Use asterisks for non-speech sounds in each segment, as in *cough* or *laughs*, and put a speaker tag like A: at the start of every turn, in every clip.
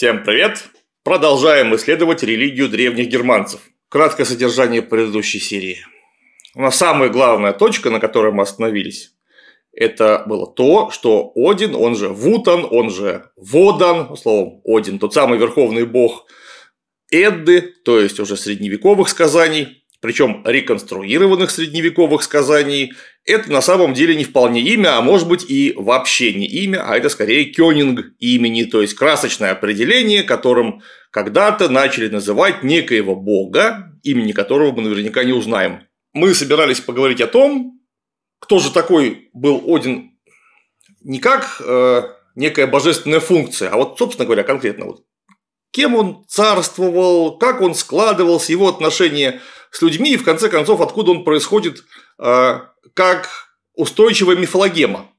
A: Всем привет! Продолжаем исследовать религию древних германцев. Краткое содержание предыдущей серии. У нас самая главная точка, на которой мы остановились, это было то, что Один, он же Вутан, он же Водан, словом, Один, тот самый верховный бог Эдды, то есть уже средневековых сказаний, причем реконструированных средневековых сказаний, это на самом деле не вполне имя, а может быть и вообще не имя, а это скорее кёнинг имени, то есть красочное определение, которым когда-то начали называть некоего бога, имени которого мы наверняка не узнаем. Мы собирались поговорить о том, кто же такой был Один не как э, некая божественная функция, а вот, собственно говоря, конкретно вот кем он царствовал, как он складывался, его отношения с людьми и, в конце концов, откуда он происходит э, как устойчивая мифологема.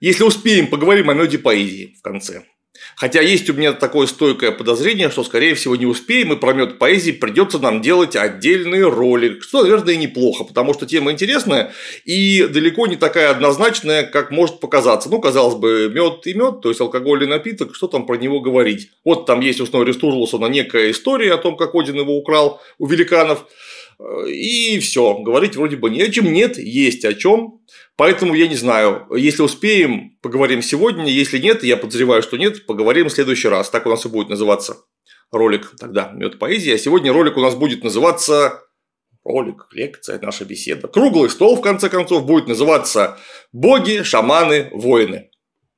A: Если успеем, поговорим о меде поэзии в конце. Хотя есть у меня такое стойкое подозрение, что, скорее всего, не успеем, и про мед поэзии придется нам делать отдельный ролик, что, наверное, и неплохо, потому что тема интересная и далеко не такая однозначная, как может показаться. Ну, казалось бы, мед и мед, то есть алкогольный напиток, что там про него говорить? Вот там есть у Снори Стурлусона некая история о том, как Один его украл у великанов, и все, говорить вроде бы не о чем, нет, есть о чем. Поэтому я не знаю, если успеем, поговорим сегодня, если нет, я подозреваю, что нет, поговорим в следующий раз. Так у нас и будет называться ролик тогда «Мед поэзии», а сегодня ролик у нас будет называться ролик, лекция, наша беседа. Круглый стол, в конце концов, будет называться «Боги, шаманы, воины».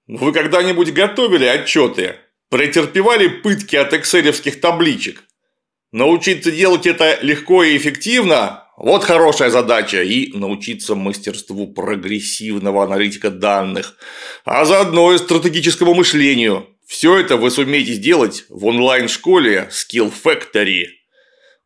A: Вы когда-нибудь готовили отчеты? Претерпевали пытки от эксеревских табличек? Научиться делать это легко и эффективно – вот хорошая задача. И научиться мастерству прогрессивного аналитика данных, а заодно и стратегическому мышлению. Все это вы сумеете сделать в онлайн-школе Skill Factory.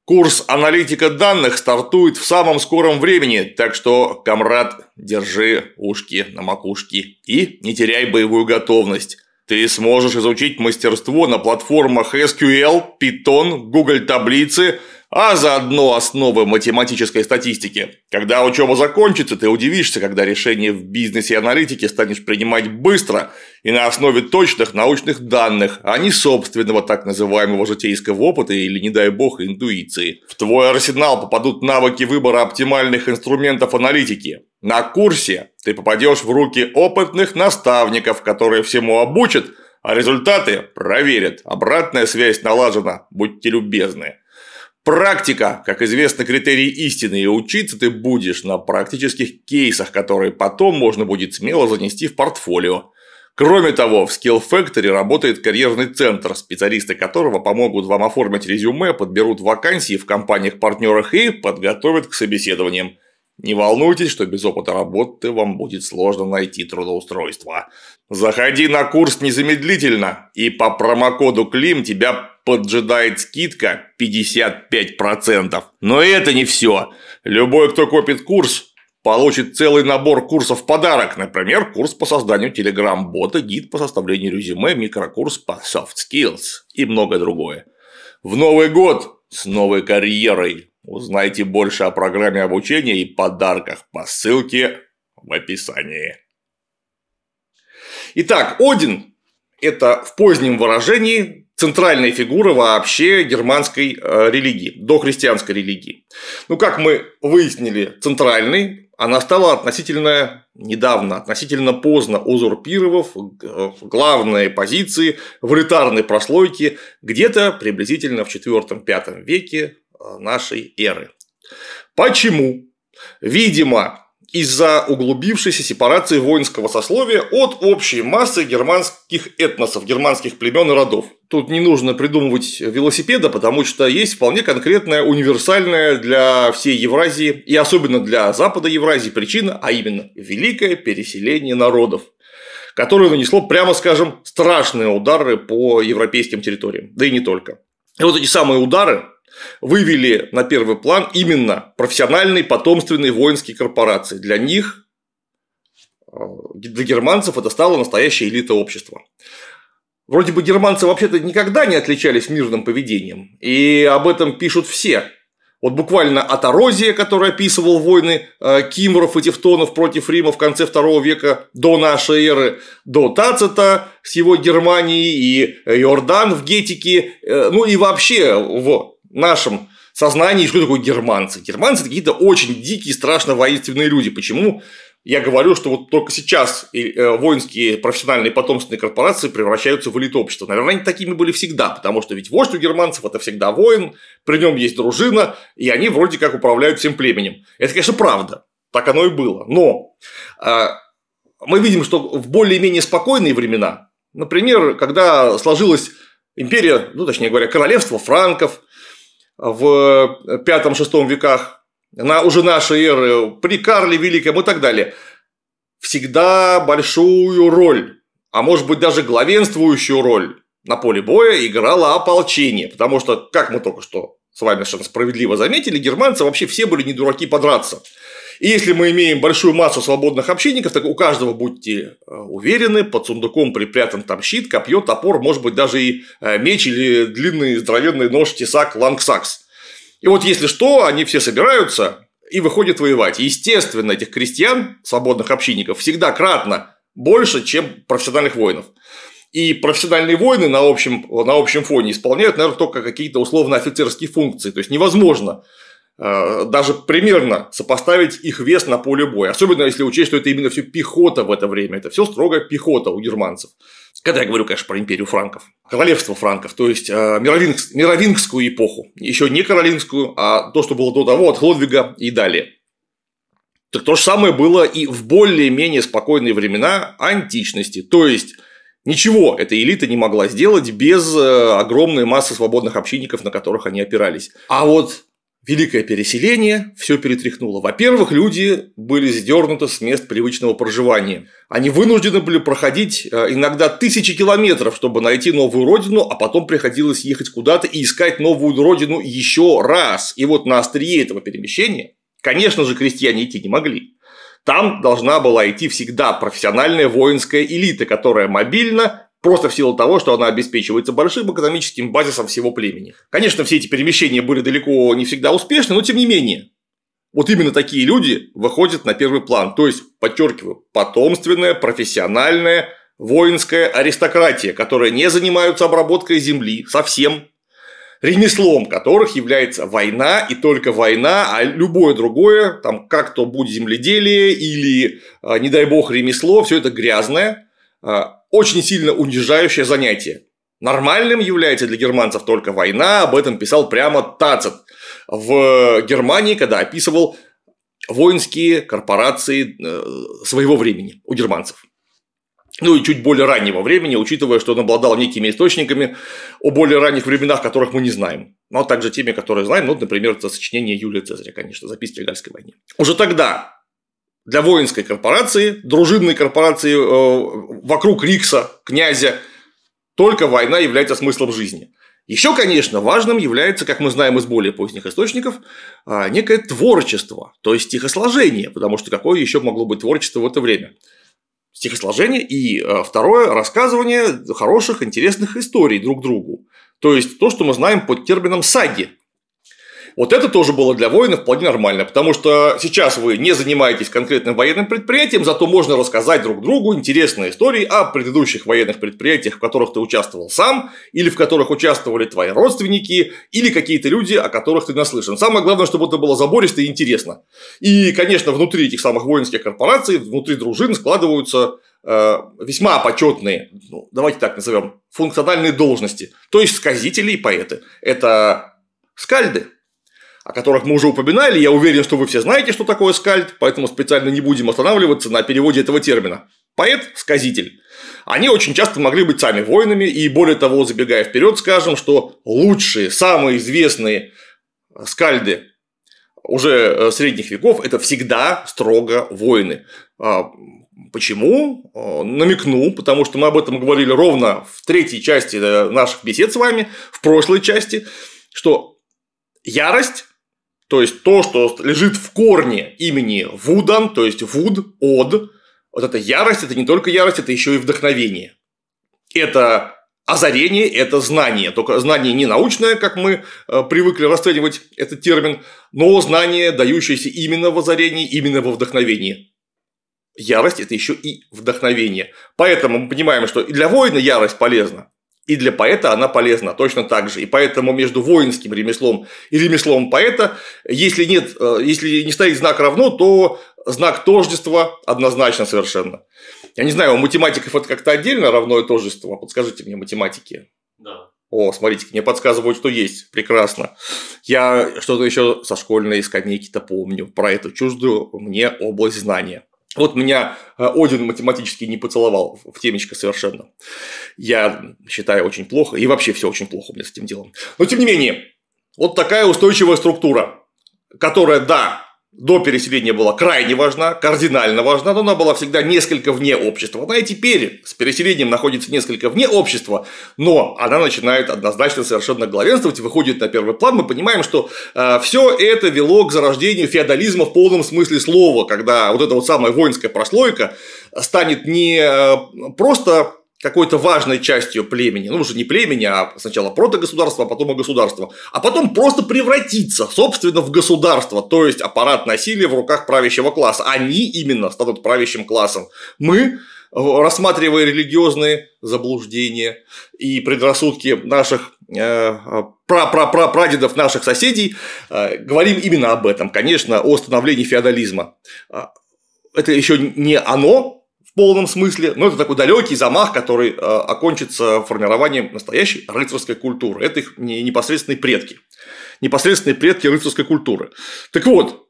A: Курс аналитика данных стартует в самом скором времени, так что, комрад, держи ушки на макушке и не теряй боевую готовность. Ты сможешь изучить мастерство на платформах SQL, Python, Google таблицы – а заодно основы математической статистики. Когда учеба закончится, ты удивишься, когда решения в бизнесе и аналитике станешь принимать быстро и на основе точных научных данных, а не собственного так называемого житейского опыта или, не дай бог, интуиции. В твой арсенал попадут навыки выбора оптимальных инструментов аналитики. На курсе ты попадешь в руки опытных наставников, которые всему обучат, а результаты проверят. Обратная связь налажена, будьте любезны. Практика, как известно, критерий истины, и учиться ты будешь на практических кейсах, которые потом можно будет смело занести в портфолио. Кроме того, в Skill Factory работает карьерный центр, специалисты которого помогут вам оформить резюме, подберут вакансии в компаниях-партнерах и подготовят к собеседованиям. Не волнуйтесь, что без опыта работы вам будет сложно найти трудоустройство. Заходи на курс незамедлительно, и по промокоду КЛИМ тебя поджидает скидка 55%. Но это не все. Любой, кто копит курс, получит целый набор курсов в подарок. Например, курс по созданию телеграм-бота, гид по составлению резюме, микрокурс по soft skills и многое другое. В Новый год с новой карьерой Узнайте больше о программе обучения и подарках по ссылке в описании. Итак, Один – это в позднем выражении центральная фигура вообще германской э, религии, дохристианской религии. Ну, как мы выяснили, центральной она стала относительно недавно, относительно поздно узурпировав э, главные позиции в элитарной прослойке где-то приблизительно в IV-V веке Э, нашей эры. Почему? Видимо, из-за углубившейся сепарации воинского сословия от общей массы германских этносов, германских племен и родов. Тут не нужно придумывать велосипеда, потому что есть вполне конкретная, универсальная для всей Евразии и особенно для Запада Евразии причина, а именно великое переселение народов которое нанесло, прямо скажем, страшные удары по европейским территориям, да и не только. И вот эти самые удары вывели на первый план именно профессиональные потомственные воинские корпорации. Для них, э, для германцев это стало настоящая элита общества. Вроде бы германцы вообще-то никогда не отличались мирным поведением, и об этом пишут все. Вот буквально Аторозия, который описывал войны э, кимров и тевтонов против Рима в конце второго века до нашей эры, до Тацита с его Германией и Иордан в Гетике, э, ну и вообще в нашем сознании, что такое германцы. Германцы какие-то очень дикие, страшно воинственные люди. Почему? Я говорю, что вот только сейчас э, воинские профессиональные потомственные корпорации превращаются в элит общества. Наверное, они такими были всегда, потому что ведь вождь у германцев – это всегда воин, при нем есть дружина, и они вроде как управляют всем племенем. Это, конечно, правда, так оно и было. Но а, мы видим, что в более-менее спокойные времена, например, когда сложилась империя, ну, точнее говоря, королевство франков – в э, пятом-шестом веках, на уже нашей эры, при Карле Великом и так далее, всегда большую роль, а может быть даже главенствующую роль на поле боя играло ополчение. Потому что, как мы только что с вами совершенно справедливо заметили, германцы вообще все были не дураки подраться. И если мы имеем большую массу свободных общинников, так у каждого будьте э, уверены, под сундуком припрятан там щит, копье, топор, может быть, даже и э, меч или длинный здоровенный нож, тесак, лангсакс. И вот если что, они все собираются и выходят воевать. Естественно, этих крестьян, свободных общинников, всегда кратно больше, чем профессиональных воинов. И профессиональные войны на общем, на общем фоне исполняют, наверное, только какие-то условно офицерские функции. То есть невозможно Э, даже примерно сопоставить их вес на поле боя. Особенно если учесть, что это именно все пехота в это время. Это все строго пехота у германцев. Когда я говорю, конечно, про империю франков. Королевство франков, то есть э, мировингс, мировингскую эпоху. Еще не королинскую, а то, что было до того, от Лодвига и далее. Так то же самое было и в более-менее спокойные времена античности. То есть, Ничего эта элита не могла сделать без э, огромной массы свободных общинников, на которых они опирались. А вот Великое переселение все перетряхнуло. Во-первых, люди были сдернуты с мест привычного проживания. Они вынуждены были проходить э, иногда тысячи километров, чтобы найти новую родину, а потом приходилось ехать куда-то и искать новую родину еще раз. И вот на острие этого перемещения, конечно же, крестьяне идти не могли. Там должна была идти всегда профессиональная воинская элита, которая мобильно просто в силу того, что она обеспечивается большим экономическим базисом всего племени. Конечно, все эти перемещения были далеко не всегда успешны, но тем не менее. Вот именно такие люди выходят на первый план, то есть, подчеркиваю, потомственная, профессиональная, воинская аристократия, которая не занимаются обработкой земли совсем, ремеслом которых является война и только война, а любое другое, там как то будь земледелие или, а, не дай бог, ремесло, все это грязное, а, очень сильно унижающее занятие. Нормальным является для германцев только война, об этом писал прямо Тацит в Германии, когда описывал воинские корпорации э, своего времени у германцев. Ну и чуть более раннего времени, учитывая, что он обладал некими источниками о более ранних временах, которых мы не знаем. Но также теми, которые знаем, ну, например, это сочинение Юлия Цезаря, конечно, записки о Гальской войне. Уже тогда для воинской корпорации, дружинной корпорации э, вокруг Рикса, князя, только война является смыслом жизни. Еще, конечно, важным является, как мы знаем из более поздних источников, а, некое творчество, то есть стихосложение, потому что какое еще могло быть творчество в это время? Стихосложение и э, второе – рассказывание хороших, интересных историй друг другу. То есть то, что мы знаем под термином саги, вот это тоже было для воинов вполне нормально, потому что сейчас вы не занимаетесь конкретным военным предприятием, зато можно рассказать друг другу интересные истории о предыдущих военных предприятиях, в которых ты участвовал сам, или в которых участвовали твои родственники, или какие-то люди, о которых ты наслышан. Самое главное, чтобы это было забористо и интересно. И, конечно, внутри этих самых воинских корпораций, внутри дружин складываются э, весьма почетные, ну, давайте так назовем, функциональные должности, то есть сказители и поэты. Это скальды, о которых мы уже упоминали. Я уверен, что вы все знаете, что такое скальд, поэтому специально не будем останавливаться на переводе этого термина. Поэт – сказитель. Они очень часто могли быть сами воинами, и более того, забегая вперед, скажем, что лучшие, самые известные скальды уже э, средних веков – это всегда строго воины. А, почему? Э, намекну, потому что мы об этом говорили ровно в третьей части э, наших бесед с вами, в прошлой части, что ярость, то есть то, что лежит в корне имени Вудан, то есть Вуд, Од, вот эта ярость, это не только ярость, это еще и вдохновение. Это озарение – это знание. Только знание не научное, как мы э, привыкли расценивать этот термин, но знание, дающееся именно в озарении, именно во вдохновении. Ярость – это еще и вдохновение. Поэтому мы понимаем, что и для воина ярость полезна, и для поэта она полезна точно так же. И поэтому между воинским ремеслом и ремеслом поэта, если, нет, э, если не стоит знак равно, то знак тождества однозначно совершенно. Я не знаю, у математиков это как-то отдельно равно и тождество. Подскажите мне, математики. Да. О, смотрите, мне подсказывают, что есть. Прекрасно. Я что-то еще со школьной скамейки-то помню про эту чуждую мне область знания. Вот меня э, Один математически не поцеловал в темечко совершенно. Я считаю очень плохо, и вообще все очень плохо у меня с этим делом. Но тем не менее, вот такая устойчивая структура, которая, да, до переселения была крайне важна, кардинально важна, но она была всегда несколько вне общества. Она и теперь с переселением находится несколько вне общества, но она начинает однозначно совершенно главенствовать, выходит на первый план. Мы понимаем, что э, все это вело к зарождению феодализма в полном смысле слова, когда вот эта вот самая воинская прослойка станет не э, просто какой-то важной частью племени, ну уже не племени, а сначала протогосударства, а потом и государства, а потом просто превратиться, собственно, в государство, то есть аппарат насилия в руках правящего класса. Они именно станут правящим классом. Мы, э, рассматривая религиозные заблуждения и предрассудки наших э, прадедов наших соседей, э, говорим именно об этом, конечно, о становлении феодализма. Э, это еще не оно, в полном смысле, но это такой далекий замах, который э, окончится формированием настоящей рыцарской культуры. Это их непосредственные предки. Непосредственные предки рыцарской культуры. Так вот,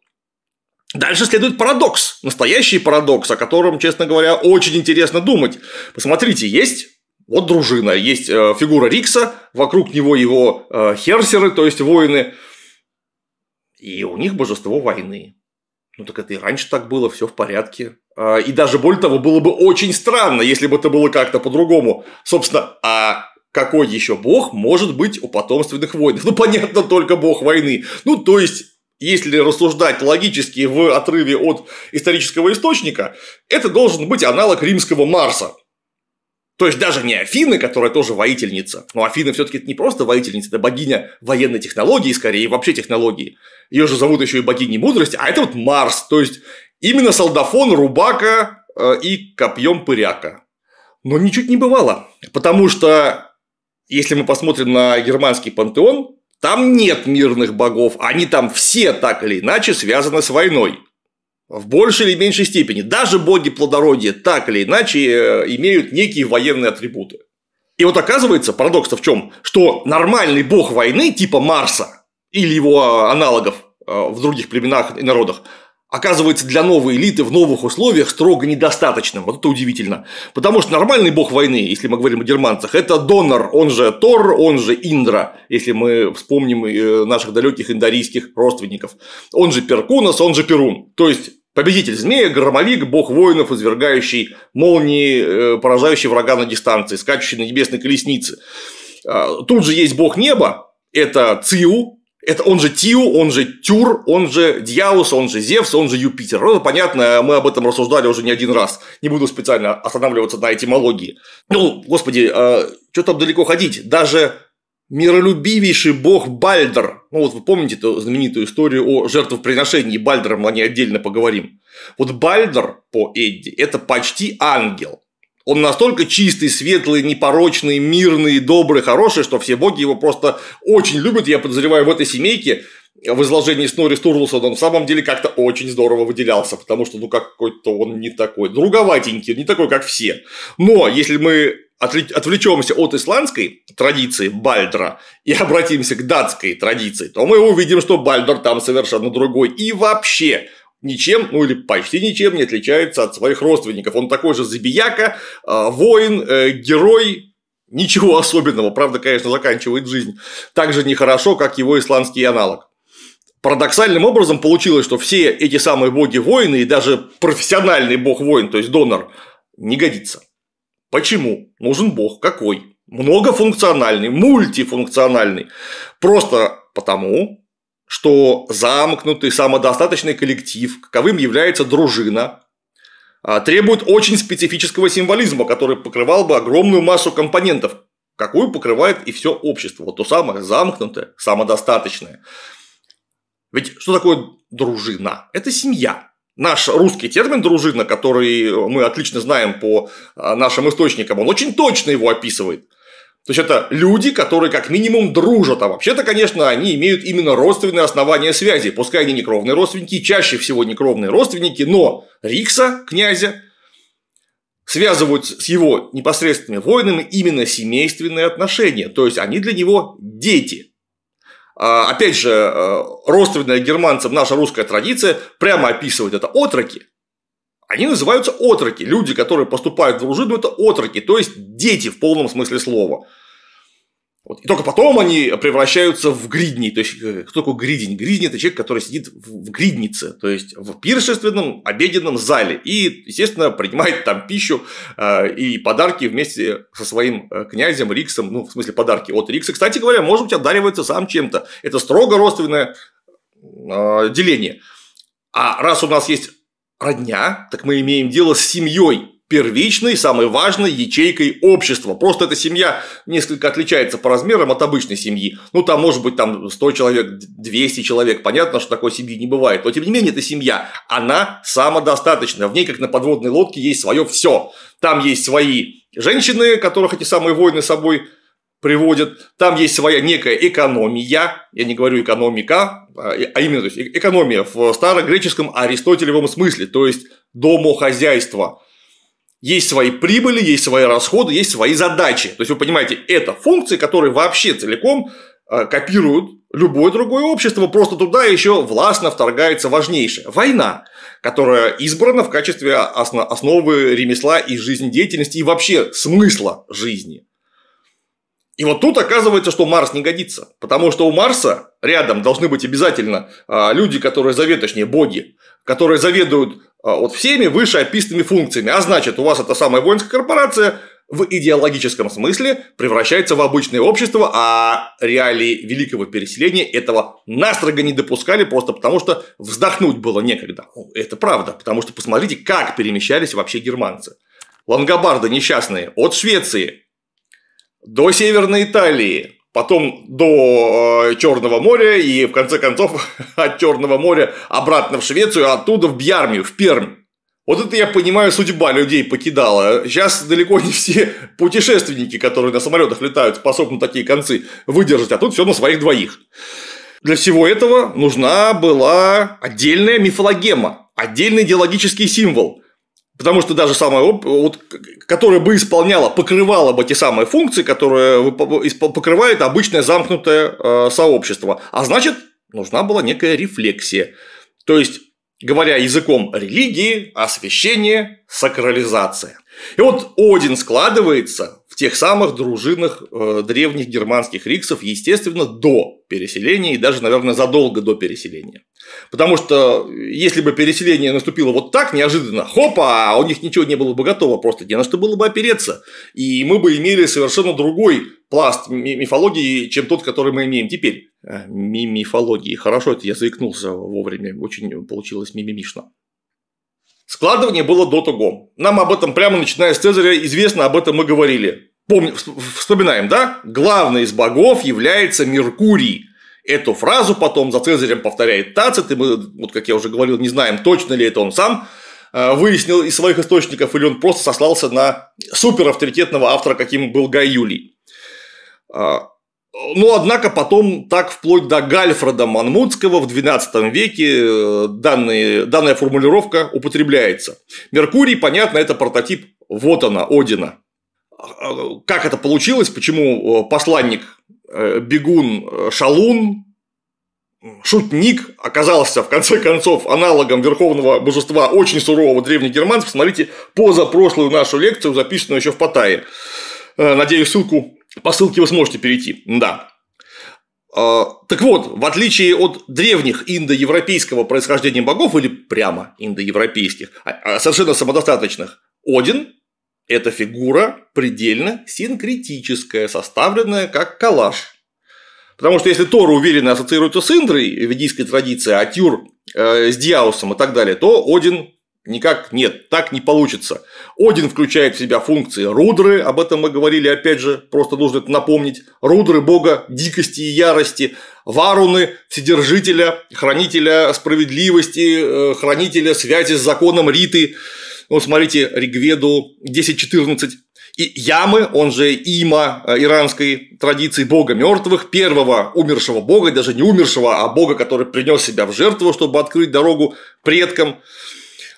A: Дальше следует парадокс, настоящий парадокс, о котором, честно говоря, очень интересно думать. Посмотрите, есть вот дружина, есть э, фигура Рикса, вокруг него его э, херсеры, то есть воины, и у них божество войны ну так это и раньше так было, все в порядке. А, и даже более того, было бы очень странно, если бы это было как-то по-другому. Собственно, а какой еще бог может быть у потомственных воинов? Ну, понятно, только бог войны. Ну, то есть, если рассуждать логически в отрыве от исторического источника, это должен быть аналог римского Марса. То есть даже не Афины, которая тоже воительница, но Афина все-таки не просто воительница, это богиня военной технологии, скорее, и вообще технологии. Ее же зовут еще и богиней мудрости, а это вот Марс, то есть именно солдафон, рубака э, и копьем пыряка. Но ничуть не бывало, потому что если мы посмотрим на германский пантеон, там нет мирных богов, они там все так или иначе связаны с войной в большей или меньшей степени. Даже боги плодородия так или иначе э, имеют некие военные атрибуты. И вот оказывается, парадокс-то в чем, что нормальный бог войны типа Марса или его э, аналогов э, в других племенах и народах оказывается для новой элиты в новых условиях строго недостаточным. Вот это удивительно. Потому что нормальный бог войны, если мы говорим о германцах, это Донор, он же Тор, он же Индра, если мы вспомним наших далеких индарийских родственников. Он же Перкунас, он же Перун. То есть Победитель змея, громовик, бог воинов, извергающий молнии, э, поражающий врага на дистанции, скачущий на небесной колеснице. А, тут же есть бог неба, это Циу, это он же Тиу, он же Тюр, он же Дьяус, он же Зевс, он же Юпитер. Ну, понятно, мы об этом рассуждали уже не один раз. Не буду специально останавливаться на этимологии. Ну, господи, а, что там далеко ходить? Даже миролюбивейший бог Бальдер. Ну вот вы помните эту знаменитую историю о жертвоприношении Бальдера, мы о ней отдельно поговорим. Вот Бальдер по Эдди – это почти ангел. Он настолько чистый, светлый, непорочный, мирный, добрый, хороший, что все боги его просто очень любят. Я подозреваю, в этой семейке в изложении Снори Стурлусон он в самом деле как-то очень здорово выделялся, потому что, ну, какой-то он не такой, друговатенький, не такой, как все. Но если мы отвлечемся от исландской традиции Бальдра и обратимся к датской традиции, то мы увидим, что Бальдр там совершенно другой. И вообще, ничем, ну или почти ничем не отличается от своих родственников. Он такой же забияка, а, воин, э, герой, Ничего *laughs* особенного, правда, конечно, заканчивает жизнь так же нехорошо, как его исландский аналог. Парадоксальным образом получилось, что все эти самые боги-воины и даже профессиональный бог-воин, то есть донор, не годится. Почему? Нужен бог какой? Многофункциональный, мультифункциональный. Просто потому, что замкнутый самодостаточный коллектив, каковым является дружина, а, требует очень специфического символизма, который покрывал бы огромную массу компонентов, какую покрывает и все общество. Вот то самое замкнутое, самодостаточное. Ведь что такое дружина? Это семья. Наш русский термин «дружина», который мы отлично знаем по а, нашим источникам, он очень точно его описывает – то есть это люди, которые как минимум дружат, а вообще-то, конечно, они имеют именно родственные основания связи, пускай они некровные родственники, чаще всего некровные родственники, но Рикса, князя, связывают с его непосредственными воинами именно семейственные отношения, то есть они для него дети а, – Опять же, э, родственная германцам наша русская традиция прямо описывает это отроки. Они называются отроки. Люди, которые поступают в дружину, это отроки, то есть дети в полном смысле слова. Вот. И только потом они превращаются в гридни. То есть, э, кто такой гридень? Гридень – это человек, который сидит в гриднице, то есть в пиршественном обеденном зале. И, естественно, принимает там пищу э, и подарки вместе со своим э, князем Риксом. Ну, в смысле, подарки от Рикса. Кстати говоря, может быть, одаривается сам чем-то. Это строго родственное деление. А раз у нас есть родня, так мы имеем дело с семьей, первичной, самой важной ячейкой общества. Просто эта семья несколько отличается по размерам от обычной семьи. Ну, там может быть там 100 человек, 200 человек. Понятно, что такой семьи не бывает. Но, тем не менее, эта семья, она самодостаточна. В ней, как на подводной лодке, есть свое все. Там есть свои женщины, которых эти самые войны собой приводит. Там есть своя некая экономия, я не говорю экономика, а, а именно то есть э, экономия в старогреческом аристотелевом смысле, то есть домохозяйство. Есть свои прибыли, есть свои расходы, есть свои задачи. То есть вы понимаете, это функции, которые вообще целиком а, копируют любое другое общество, просто туда еще властно вторгается важнейшая война, которая избрана в качестве основы ремесла и жизнедеятельности и вообще смысла жизни – и вот тут оказывается, что Марс не годится, потому что у Марса рядом должны быть обязательно а, люди, которые заветочнее боги, которые заведуют а, вот всеми вышеописанными функциями. А значит, у вас эта самая воинская корпорация в идеологическом смысле превращается в обычное общество, а реалии великого переселения этого настрого не допускали просто потому, что вздохнуть было некогда. Ну, это правда, потому что посмотрите, как перемещались вообще германцы. Лангобарды несчастные от Швеции до Северной Италии, потом до э, Черного моря и в конце концов *laughs* от Черного моря обратно в Швецию, а оттуда в Бьярмию, в Пермь. Вот это, я понимаю, судьба людей покидала. Сейчас далеко не все *laughs* путешественники, которые на самолетах летают, способны такие концы выдержать, а тут все на своих двоих. Для всего этого нужна была отдельная мифологема, отдельный идеологический символ. Потому что даже самая вот, которая бы исполняла, покрывала бы те самые функции, которые покрывает обычное замкнутое э, сообщество. А значит, нужна была некая рефлексия. То есть, говоря языком религии, освящение, сакрализация. И вот Один складывается тех самых дружинах э, древних германских риксов, естественно, до переселения и даже, наверное, задолго до переселения. Потому что э, если бы переселение наступило вот так, неожиданно, хопа, а у них ничего не было бы готово, просто не на что было бы опереться. И мы бы имели совершенно другой пласт ми- мифологии, чем тот, который мы имеем теперь. Э, ми мифологии. Хорошо, это я заикнулся вовремя, очень получилось мимимишно. Складывание было до того. Нам об этом прямо начиная с Цезаря известно, об этом мы говорили. Помни, вспоминаем, да? Главный из богов является Меркурий. Эту фразу потом за Цезарем повторяет Тацит, и мы, вот как я уже говорил, не знаем, точно ли это он сам э, выяснил из своих источников, или он просто сослался на суперавторитетного автора, каким был Гай Юлий. А, Но, ну, однако, потом так вплоть до Гальфреда Манмутского в XII веке э, данные, данная формулировка употребляется. Меркурий, понятно, это прототип Вот она, Одина как это получилось, почему э, посланник э, бегун э, Шалун, шутник, оказался в конце концов аналогом верховного божества очень сурового древнегерманцев. Смотрите позапрошлую нашу лекцию, записанную еще в Паттайе. Надеюсь, ссылку, по ссылке вы сможете перейти. Да. Так вот, в отличие от древних индоевропейского происхождения богов или прямо индоевропейских, а, а, совершенно самодостаточных, Один эта фигура предельно синкретическая, составленная как коллаж. Потому что если Тор уверенно ассоциируется с Индрой в ведийской традиции, а Тюр э, с Диаусом и так далее, то Один никак нет, так не получится. Один включает в себя функции Рудры, об этом мы говорили, опять же, просто нужно это напомнить. Рудры – бога дикости и ярости, Варуны – вседержителя, хранителя справедливости, э, хранителя связи с законом Риты, ну, смотрите, Ригведу 10.14. И Ямы, он же Има э, иранской традиции бога мертвых, первого умершего бога, даже не умершего, а бога, который принес себя в жертву, чтобы открыть дорогу предкам.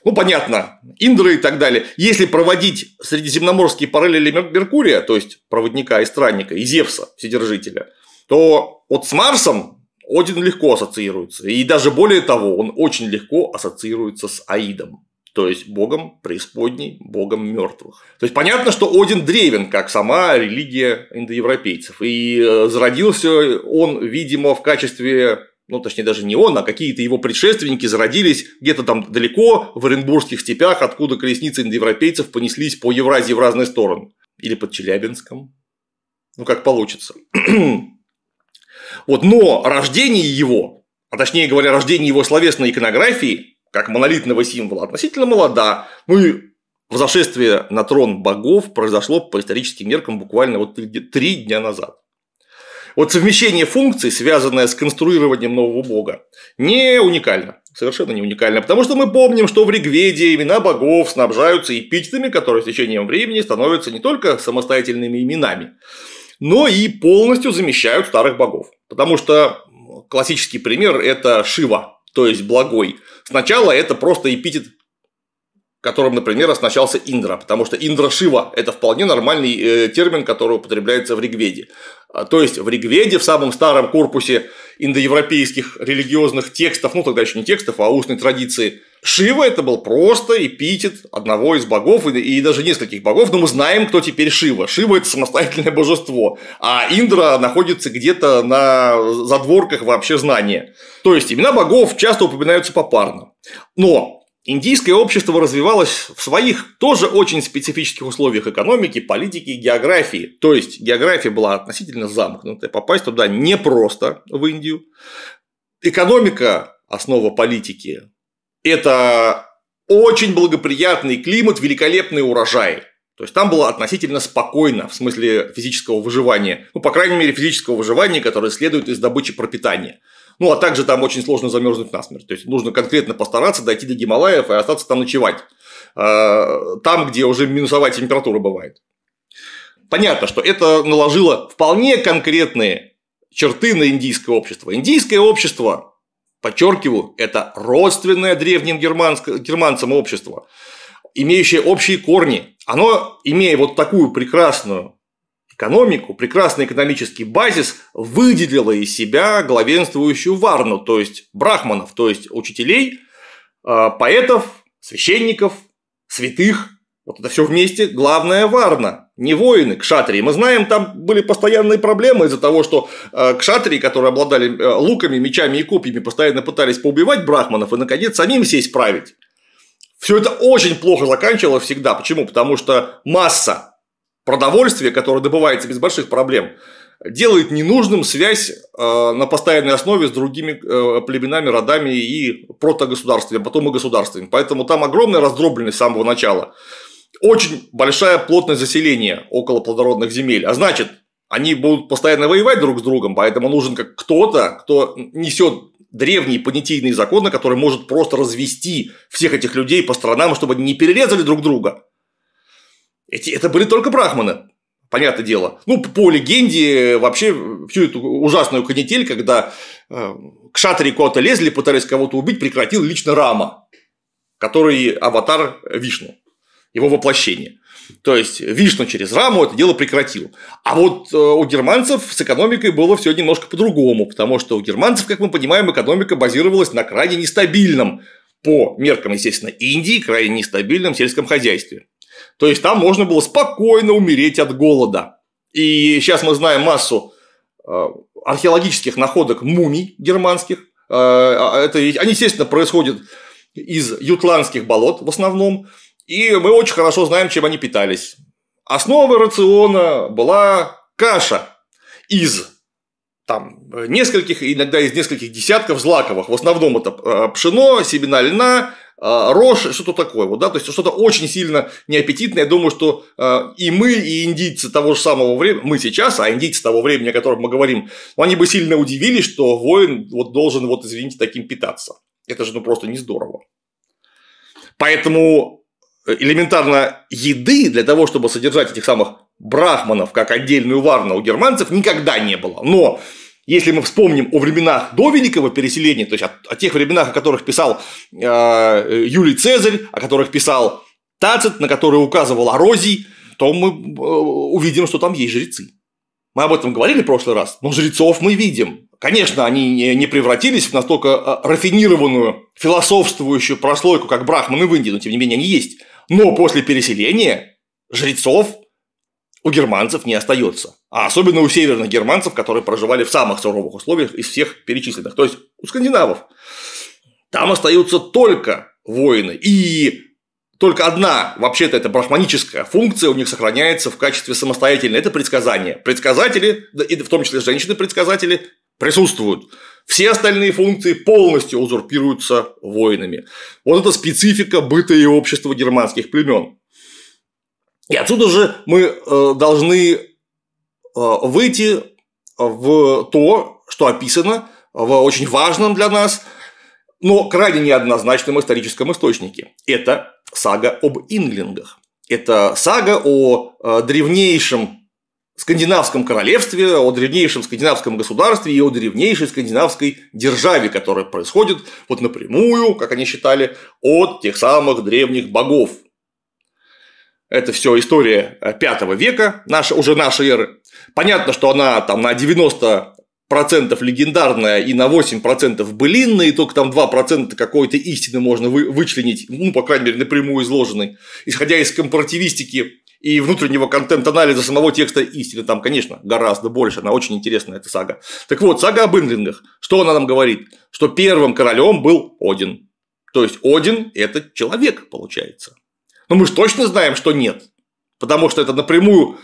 A: Ну, понятно, Индры и так далее. Если проводить средиземноморские параллели Меркурия, то есть проводника и странника, и Зевса, Вседержителя, то вот с Марсом один легко ассоциируется. И даже более того, он очень легко ассоциируется с Аидом то есть богом преисподней, богом мертвых. То есть понятно, что Один древен, как сама религия индоевропейцев. И э, зародился он, видимо, в качестве ну, точнее, даже не он, а какие-то его предшественники зародились где-то там далеко, в Оренбургских степях, откуда колесницы индоевропейцев понеслись по Евразии в разные стороны. Или под Челябинском. Ну, как получится. *clears throat* вот, но рождение его, а точнее говоря, рождение его словесной иконографии – как монолитного символа относительно молода. Ну и взошествие на трон богов произошло по историческим меркам буквально вот три дня назад. Вот совмещение функций, связанное с конструированием нового бога, не уникально. Совершенно не уникально, потому что мы помним, что в Ригведе имена богов снабжаются эпитетами, которые с течением времени становятся не только самостоятельными именами, но и полностью замещают старых богов. Потому что классический пример – это Шива, то есть благой – Сначала это просто эпитет, которым, например, оснащался Индра, потому что Индра Шива – это вполне нормальный э, термин, который употребляется в Ригведе. А, то есть в Ригведе, в самом старом корпусе индоевропейских религиозных текстов, ну тогда еще не текстов, а устной традиции, Шива это был просто эпитет одного из богов и даже нескольких богов, но мы знаем, кто теперь Шива. Шива это самостоятельное божество, а Индра находится где-то на задворках вообще знания. То есть имена богов часто упоминаются попарно. Но Индийское общество развивалось в своих тоже очень специфических условиях экономики, политики и географии. То есть география была относительно замкнутая, попасть туда непросто в Индию. Экономика – основа политики. Это очень благоприятный климат, великолепные урожаи. То есть там было относительно спокойно в смысле физического выживания. Ну, по крайней мере, физического выживания, которое следует из добычи пропитания. Ну, а также там очень сложно замерзнуть насмерть. То есть, нужно конкретно постараться дойти до Гималаев и остаться там ночевать. А, там, где уже минусовая температура бывает. Понятно, что это наложило вполне конкретные черты на индийское общество. Индийское общество, подчеркиваю, это родственное древним германцам общество, имеющее общие корни. Оно, имея вот такую прекрасную экономику, прекрасный экономический базис выделила из себя главенствующую варну, то есть брахманов, то есть учителей, а, поэтов, священников, святых. Вот это все вместе главная варна, не воины, кшатрии. Мы знаем, там были постоянные проблемы из-за того, что а, кшатрии, которые обладали а, луками, мечами и копьями, постоянно пытались поубивать брахманов и, наконец, самим сесть править. Все это очень плохо заканчивалось всегда. Почему? Потому что масса продовольствие, которое добывается без больших проблем, делает ненужным связь э, на постоянной основе с другими э, племенами, родами и протогосударствами, а потом и государствами. Поэтому там огромная раздробленность с самого начала. Очень большая плотность заселения около плодородных земель. А значит, они будут постоянно воевать друг с другом, поэтому нужен как кто-то, кто несет древние понятийные законы, который может просто развести всех этих людей по странам, чтобы они не перерезали друг друга. Эти, это были только брахманы, понятное дело. Ну, по легенде, вообще всю эту ужасную канитель, когда э, к шатре кого то лезли, пытались кого-то убить, прекратил лично Рама, который аватар Вишну, его воплощение. То есть Вишну через Раму это дело прекратил. А вот э, у германцев с экономикой было все немножко по-другому, потому что у германцев, как мы понимаем, экономика базировалась на крайне нестабильном по меркам, естественно, Индии, крайне нестабильном сельском хозяйстве. То есть там можно было спокойно умереть от голода. И сейчас мы знаем массу э, археологических находок мумий германских. Э, а это, они, естественно, происходят из ютландских болот в основном. И мы очень хорошо знаем, чем они питались. Основой рациона была каша из там э, нескольких, иногда из нескольких десятков злаковых. В основном это э, пшено, семена льна, э, рожь, что-то такое. Вот, да? То есть что-то очень сильно неаппетитное. Я думаю, что и мы, и индийцы того же самого времени, мы сейчас, а индийцы того времени, о котором мы говорим, ну, они бы сильно удивились, что воин вот должен, вот, извините, таким питаться. Это же ну, просто не здорово. Поэтому элементарно еды для того, чтобы содержать этих самых брахманов как отдельную варну а у германцев никогда не было. Но если мы вспомним о временах до Великого переселения, то есть о, о тех временах, о которых писал э, Юлий Цезарь, о которых писал Тацит, на которые указывал Орозий, то мы э, увидим, что там есть жрецы. Мы об этом говорили в прошлый раз, но жрецов мы видим. Конечно, они не превратились в настолько э, рафинированную, философствующую прослойку, как брахманы в Индии, но тем не менее они есть. Но после переселения жрецов у германцев не остается. А особенно у северных германцев, которые проживали в самых суровых условиях из всех перечисленных. То есть у скандинавов. Там остаются только воины. И только одна, вообще-то, это брахманическая функция у них сохраняется в качестве самостоятельной. Это предсказание. Предсказатели, и в том числе женщины-предсказатели, присутствуют. Все остальные функции полностью узурпируются воинами. Вот это специфика быта и общества германских племен. И отсюда же мы э, должны э, выйти в то, что описано в очень важном для нас, но крайне неоднозначном историческом источнике. Это сага об инглингах. Это сага о э, древнейшем скандинавском королевстве, о древнейшем скандинавском государстве и о древнейшей скандинавской державе, которая происходит вот напрямую, как они считали, от тех самых древних богов, это все история 5 э, века, наша, уже нашей эры. Понятно, что она там на 90 процентов легендарная и на 8 процентов былинная, и только там 2 процента какой-то истины можно вы, вычленить, ну, по крайней мере, напрямую изложенной, исходя из компаративистики и внутреннего контент-анализа самого текста истины, там, конечно, гораздо больше, она очень интересная, эта сага. Так вот, сага об Индлингах, что она нам говорит? Что первым королем был Один. То есть, Один – это человек, получается. Но мы же точно знаем, что нет. Потому что это напрямую,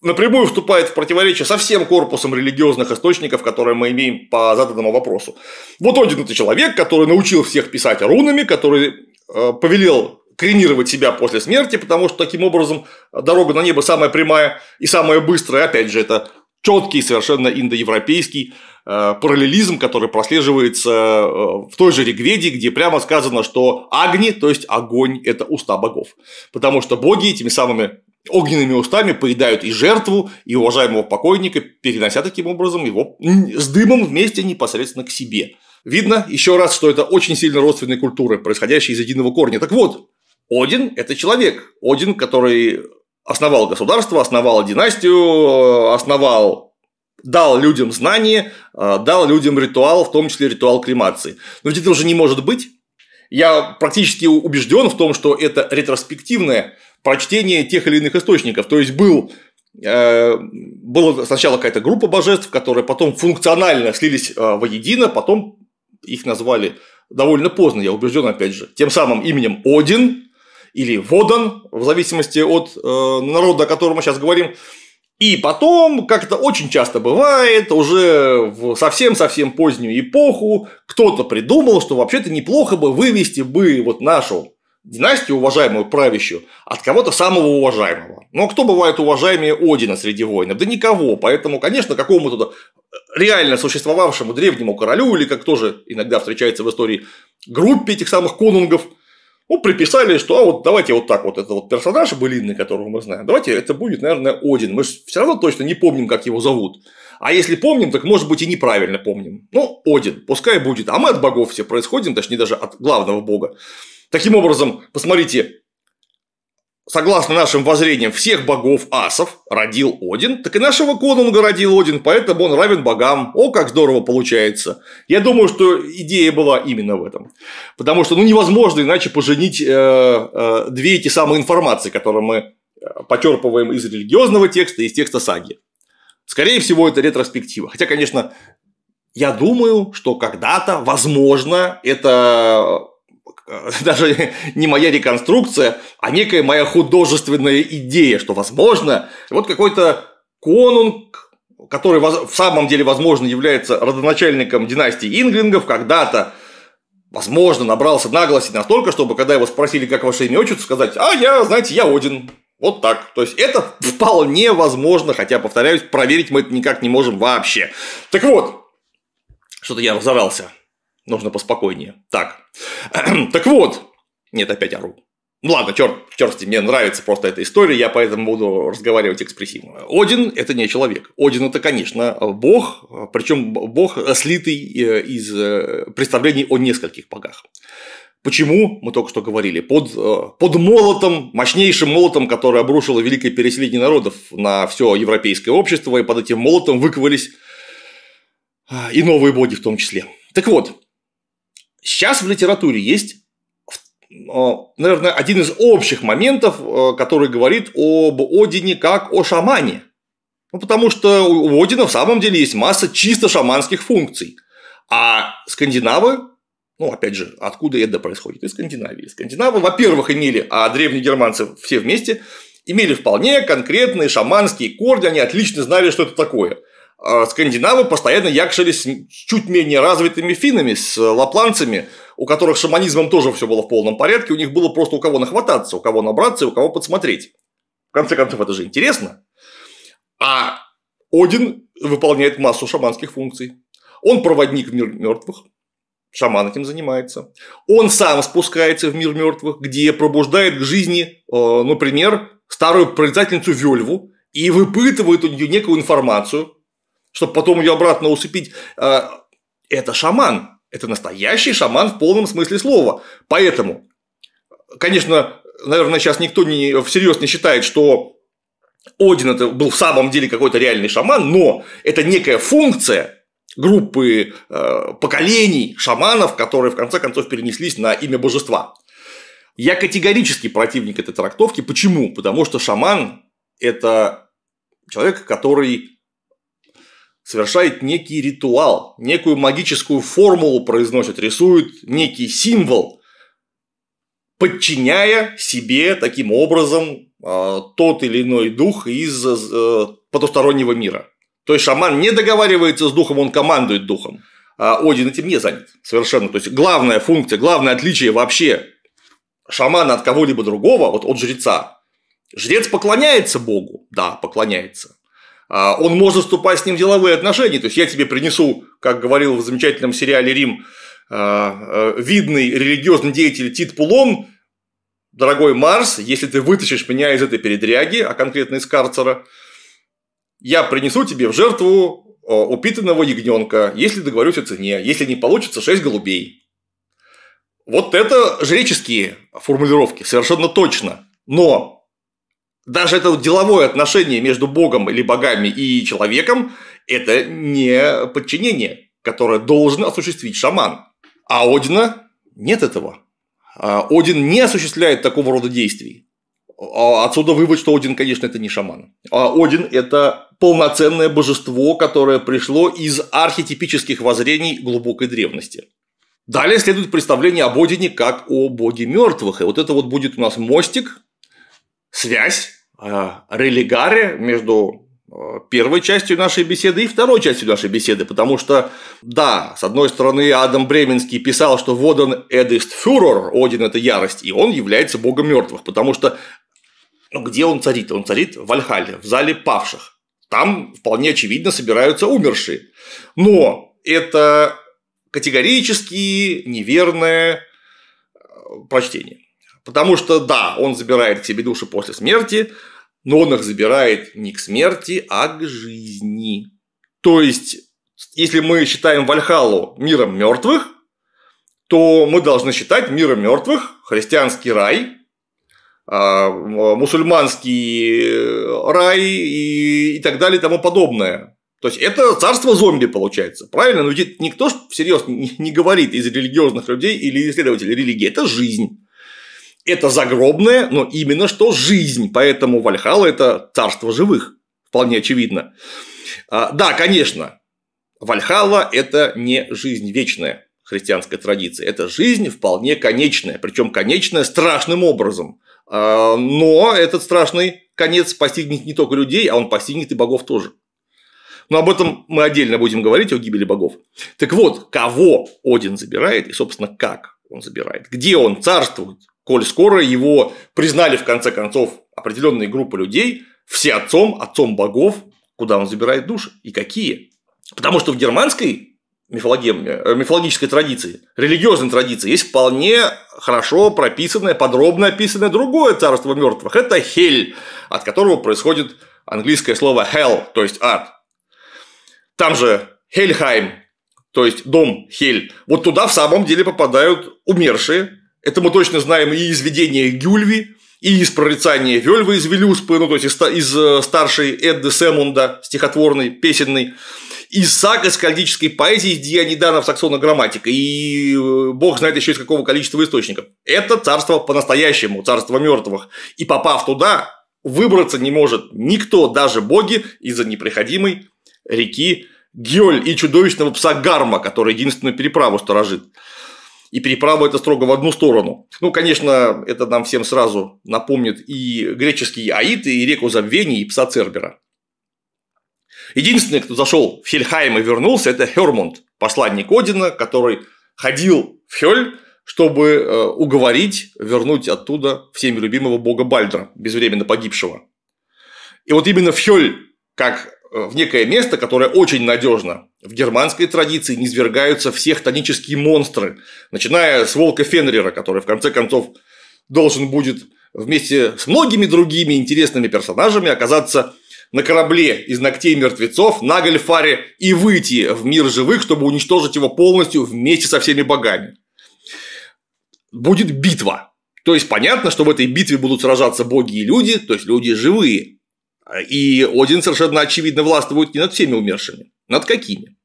A: напрямую вступает в противоречие со всем корпусом религиозных источников, которые мы имеем по заданному вопросу. Вот один это человек, который научил всех писать рунами, который э, повелел кренировать себя после смерти, потому что таким образом дорога на небо самая прямая и самая быстрая. Опять же, это четкий, совершенно индоевропейский Э, параллелизм, который прослеживается э, в той же Ригведе, где прямо сказано, что Агни, то есть огонь, это уста богов. Потому что боги этими самыми огненными устами поедают и жертву, и уважаемого покойника, перенося таким образом его с дымом вместе непосредственно к себе. Видно еще раз, что это очень сильно родственные культуры, происходящие из единого корня. Так вот, Один – это человек. Один, который основал государство, основал династию, э, основал дал людям знания, э, дал людям ритуал, в том числе ритуал кремации. Но ведь это уже не может быть. Я практически убежден в том, что это ретроспективное прочтение тех или иных источников. То есть был э, была сначала какая-то группа божеств, которые потом функционально слились э, воедино, потом их назвали довольно поздно, я убежден, опять же, тем самым именем Один или Водан, в зависимости от народа, о котором мы сейчас говорим, и потом, как это очень часто бывает, уже в совсем-совсем позднюю эпоху кто-то придумал, что вообще-то неплохо бы вывести бы вот нашу династию, уважаемую правящую, от кого-то самого уважаемого. Но кто бывает уважаемее Одина среди воинов? Да никого. Поэтому, конечно, какому-то реально существовавшему древнему королю, или как тоже иногда встречается в истории, группе этих самых конунгов – ну, приписали, что а вот давайте вот так вот, это вот персонаж былинный, которого мы знаем, давайте это будет, наверное, Один. Мы же все равно точно не помним, как его зовут. А если помним, так может быть и неправильно помним. Ну, Один, пускай будет. А мы от богов все происходим, точнее даже от главного бога. Таким образом, посмотрите, согласно нашим воззрениям, всех богов асов родил Один, так и нашего конунга родил Один, поэтому он равен богам. О, как здорово получается. Я думаю, что идея была именно в этом. Потому что ну, невозможно иначе поженить э, э, две эти самые информации, которые мы э, почерпываем из религиозного текста и из текста саги. Скорее всего, это ретроспектива. Хотя, конечно, я думаю, что когда-то, возможно, это Э, *laughs* даже не моя реконструкция, а некая моя художественная идея, что, возможно, вот какой-то конунг, который в самом деле, возможно, является родоначальником династии Инглингов, когда-то, возможно, набрался наглости настолько, чтобы, когда его спросили, как ваше имя отчество, сказать, а я, знаете, я Один. Вот так. То есть это вполне возможно, хотя, повторяюсь, проверить мы это никак не можем вообще. Так вот, что-то я разорался. Нужно поспокойнее. Так, *clears throat* так вот, нет, опять ору. Ну ладно, черт, черт мне нравится просто эта история, я поэтому буду разговаривать экспрессивно. Один – это не человек. Один – это, конечно, бог, причем бог э, слитый э, из э, представлений о нескольких богах. Почему, мы только что говорили, под, под молотом, мощнейшим молотом, который обрушило великое переселение народов на все европейское общество, и под этим молотом выковались и новые боги в том числе. Так вот, Сейчас в литературе есть э, наверное, один из общих моментов, э, который говорит об Одине как о шамане. Ну, потому что у Одина в самом деле есть масса чисто шаманских функций. А скандинавы, ну, опять же, откуда это происходит? Из Скандинавии. Скандинавы, во-первых, имели, а древние германцы все вместе, имели вполне конкретные шаманские корни, они отлично знали, что это такое. А, скандинавы постоянно якшились с чуть менее развитыми финнами, с лапланцами, у которых шаманизмом тоже все было в полном порядке, у них было просто у кого нахвататься, у кого набраться и у кого подсмотреть. В конце концов, это же интересно. А Один выполняет массу шаманских функций. Он проводник в мир мертвых, шаман этим занимается. Он сам спускается в мир мертвых, где пробуждает к жизни, э, например, старую прорицательницу Вельву и выпытывает у нее некую информацию, чтобы потом ее обратно усыпить. Э, это шаман. Это настоящий шаман в полном смысле слова. Поэтому, конечно, наверное, сейчас никто не, всерьез не считает, что Один это был в самом деле какой-то реальный шаман, но это некая функция группы э, поколений шаманов, которые в конце концов перенеслись на имя божества. Я категорически противник этой трактовки. Почему? Потому что шаман – это человек, который совершает некий ритуал, некую магическую формулу произносит, рисует некий символ, подчиняя себе таким образом а, тот или иной дух из э, потустороннего мира. То есть шаман не договаривается с духом, он командует духом. А Один этим не занят совершенно. То есть главная функция, главное отличие вообще шамана от кого-либо другого, вот от жреца. Жрец поклоняется Богу, да, поклоняется. А, он может вступать с ним в деловые отношения. То есть я тебе принесу, как говорил в замечательном сериале Рим, а, а, видный религиозный деятель Тит Пулон, дорогой Марс, если ты вытащишь меня из этой передряги, а конкретно из карцера, я принесу тебе в жертву упитанного ягненка, если договорюсь о цене, если не получится шесть голубей. Вот это жреческие формулировки, совершенно точно. Но даже это деловое отношение между Богом или богами и человеком – это не подчинение, которое должен осуществить шаман. А Одина нет этого. А Один не осуществляет такого рода действий. А отсюда вывод, что Один, конечно, это не шаман. А Один – это полноценное божество, которое пришло из архетипических воззрений глубокой древности. Далее следует представление об Одине как о боге мертвых. И вот это вот будет у нас мостик, связь Э, религаре между э, первой частью нашей беседы и второй частью нашей беседы, потому что, да, с одной стороны, Адам Бременский писал, что Воден Эдист Фюрер, Один – это ярость, и он является богом мертвых, потому что ну, где он царит? Он царит в Альхале, в зале павших. Там вполне очевидно собираются умершие. Но это категорически неверное э, прочтение. Потому что, да, он забирает к себе души после смерти, но он их забирает не к смерти, а к жизни. То есть, если мы считаем Вальхалу миром мертвых, то мы должны считать миром мертвых христианский рай, а, мусульманский рай и, так далее и тому подобное. То есть это царство зомби получается, правильно? Но ну, ведь никто всерьез не говорит из религиозных людей или исследователей религии, это жизнь это загробное, но именно что жизнь, поэтому Вальхала – это царство живых, вполне очевидно. А, да, конечно, Вальхала – это не жизнь вечная христианской традиции, это жизнь вполне конечная, причем конечная страшным образом. А, но этот страшный конец постигнет не только людей, а он постигнет и богов тоже. Но об этом мы отдельно будем говорить, о гибели богов. Так вот, кого Один забирает и, собственно, как он забирает, где он царствует, коль скоро его признали в конце концов определенные группы людей, все отцом, отцом богов, куда он забирает души и какие. Потому что в германской мифологии, э, мифологической традиции, религиозной традиции есть вполне хорошо прописанное, подробно описанное другое царство мертвых. Это Хель, от которого происходит английское слово hell, то есть ад. Там же Хельхайм, то есть дом Хель. Вот туда в самом деле попадают умершие, это мы точно знаем и из видения Гюльви, и из прорицания Вельва из Велюспы, ну, то есть из, э, старшей Эдды Сэмунда стихотворной, песенной, из саг из кальдической поэзии, из Дианиданов саксона грамматика, и э, бог знает еще из какого количества источников. Это царство по-настоящему, царство мертвых. И попав туда, выбраться не может никто, даже боги, из-за неприходимой реки Гьоль и чудовищного пса Гарма, который единственную переправу сторожит. И переправа это строго в одну сторону. Ну, конечно, это нам всем сразу напомнит и греческий Аид, и реку Забвений, и пса Цербера. Единственный, кто зашел в Хельхайм и вернулся, это Хермунд, посланник Одина, который ходил в Хель, чтобы э, уговорить вернуть оттуда всеми любимого бога Бальдра, безвременно погибшего. И вот именно в Хель, как э, в некое место, которое очень надежно в германской традиции не свергаются все хтонические монстры, начиная с волка Фенрера, который в конце концов должен будет вместе с многими другими интересными персонажами оказаться на корабле из ногтей мертвецов на Гальфаре и выйти в мир живых, чтобы уничтожить его полностью вместе со всеми богами. Будет битва. То есть понятно, что в этой битве будут сражаться боги и люди, то есть люди живые. И Один совершенно очевидно властвует не над всеми умершими, над какими?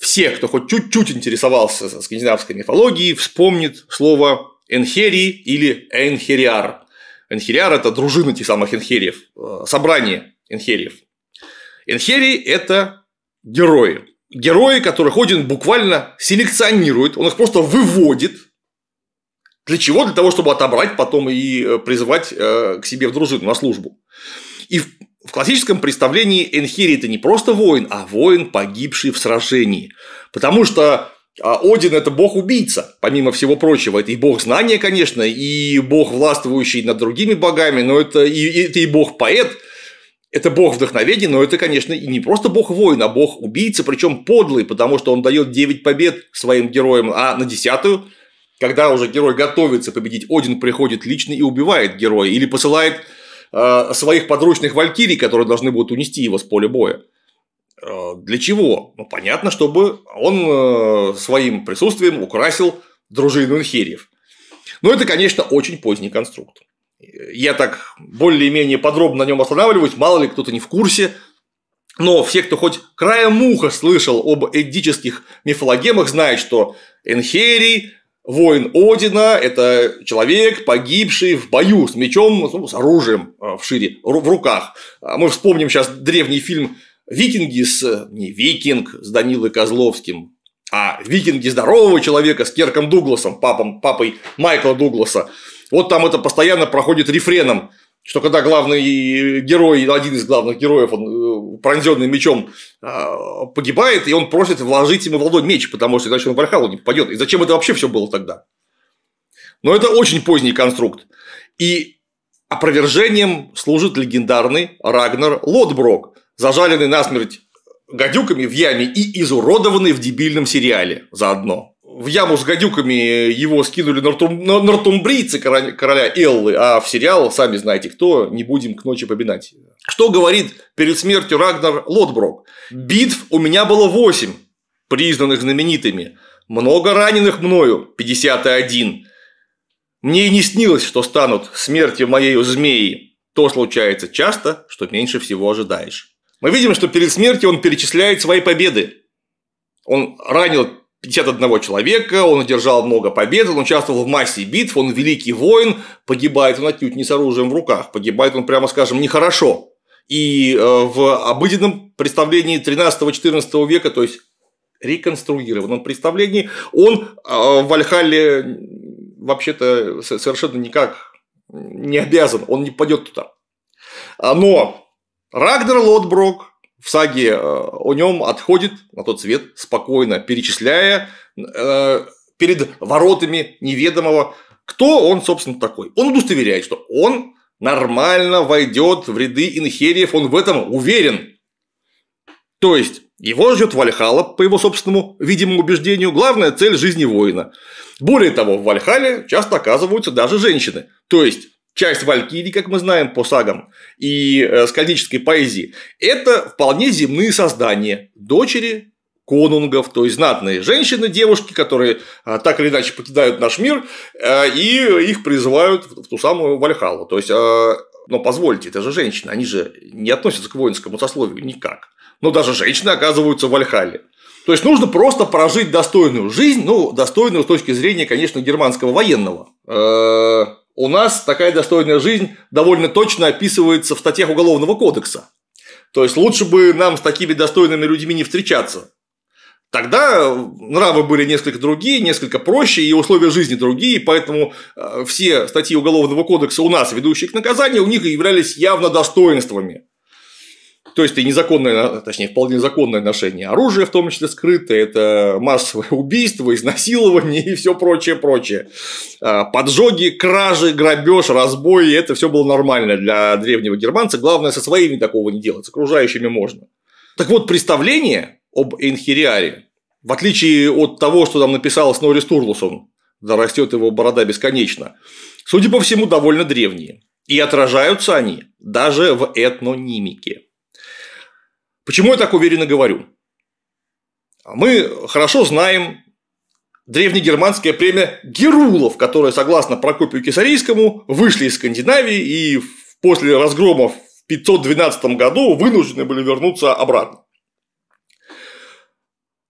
A: все, кто хоть чуть-чуть интересовался скандинавской мифологией, вспомнит слово «энхерий» или «энхериар». «Энхериар» – это дружина тех самых энхериев, э, собрание энхериев. Энхерии – это герои. Герои, которых Один буквально селекционирует, он их просто выводит. Для чего? Для того, чтобы отобрать потом и э, призвать э, к себе в дружину на службу. И в классическом представлении Энхири это не просто воин, а воин, погибший в сражении. Потому что а, Один это бог-убийца, помимо всего прочего. Это и бог знания, конечно, и бог, властвующий над другими богами, но это и, это и бог-поэт, это бог вдохновения, но это, конечно, и не просто бог воин, а бог убийца, причем подлый, потому что он дает 9 побед своим героям, а на десятую, когда уже герой готовится победить, Один приходит лично и убивает героя или посылает Э, своих подручных валькирий, которые должны будут унести его с поля боя. Э, для чего? Ну, понятно, чтобы он э, своим присутствием украсил дружину Инхериев. Но это, конечно, очень поздний конструкт. Я так более-менее подробно на нем останавливаюсь, мало ли кто-то не в курсе. Но все, кто хоть краем уха слышал об эдических мифологемах, знают, что Энхерий воин Одина – это человек, погибший в бою с мечом, ну, с оружием э, в шире, в руках. А мы вспомним сейчас древний фильм «Викинги» с… не «Викинг» с Данилой Козловским, а «Викинги» здорового человека с Керком Дугласом, папом, папой Майкла Дугласа. Вот там это постоянно проходит рефреном – что когда главный герой, один из главных героев, он э, пронзенный мечом а, погибает, и он просит вложить ему в ладонь меч, потому что иначе он в Вальхалу не попадет. И зачем это вообще все было тогда? Но это очень поздний конструкт. И опровержением служит легендарный Рагнар Лодброк, зажаленный насмерть гадюками в яме и изуродованный в дебильном сериале заодно в яму с гадюками его скинули нортум, нортумбрийцы короля, Эллы, а в сериал, сами знаете кто, не будем к ночи побинать. Что говорит перед смертью Рагнар Лотброк? «Битв у меня было восемь, признанных знаменитыми, много раненых мною, 51. Мне и не снилось, что станут смертью моей змеи. То случается часто, что меньше всего ожидаешь». Мы видим, что перед смертью он перечисляет свои победы. Он ранил 51 человека, он одержал много побед, он участвовал в массе битв, он великий воин, погибает он отнюдь не с оружием в руках, погибает он, прямо скажем, нехорошо. И э, в обыденном представлении 13-14 века, то есть реконструированном представлении, он э, в Вальхалле вообще-то совершенно никак не обязан, он не пойдет туда. А, но Рагнер Лотброк в саге э, о нем отходит на тот свет, спокойно перечисляя э, перед воротами неведомого, кто он, собственно, такой. Он удостоверяет, что он нормально войдет в ряды инхериев, он в этом уверен. То есть, его ждет Вальхала, по его собственному видимому убеждению, главная цель жизни воина. Более того, в Вальхале часто оказываются даже женщины. То есть, часть Валькирии, как мы знаем по сагам и э, скальдической поэзии, это вполне земные создания, дочери конунгов, то есть знатные женщины, девушки, которые э, так или иначе покидают наш мир, э, и их призывают в ту самую Вальхалу. То есть, э, но позвольте, это же женщины, они же не относятся к воинскому сословию никак. Но даже женщины оказываются в Вальхале. То есть нужно просто прожить достойную жизнь, ну, достойную с точки зрения, конечно, германского военного у нас такая достойная жизнь довольно точно описывается в статьях Уголовного кодекса. То есть лучше бы нам с такими достойными людьми не встречаться. Тогда нравы были несколько другие, несколько проще, и условия жизни другие, поэтому э, все статьи Уголовного кодекса у нас, ведущие к наказанию, у них являлись явно достоинствами. То есть, это незаконное, а, точнее, вполне законное ношение оружия, в том числе скрытое, это массовое убийство, изнасилование и все прочее, прочее. А, поджоги, кражи, грабеж, разбой, это все было нормально для древнего германца. Главное, со своими такого не делать, с окружающими можно. Так вот, представление об Энхириаре, в отличие от того, что там написал Снорис Турлусон, да растет его борода бесконечно, судя по всему, довольно древние. И отражаются они даже в этнонимике. Почему я так уверенно говорю? Мы хорошо знаем древнегерманское племя Герулов, которые, согласно Прокопию Кесарийскому, вышли из Скандинавии и после разгромов в 512 году вынуждены были вернуться обратно.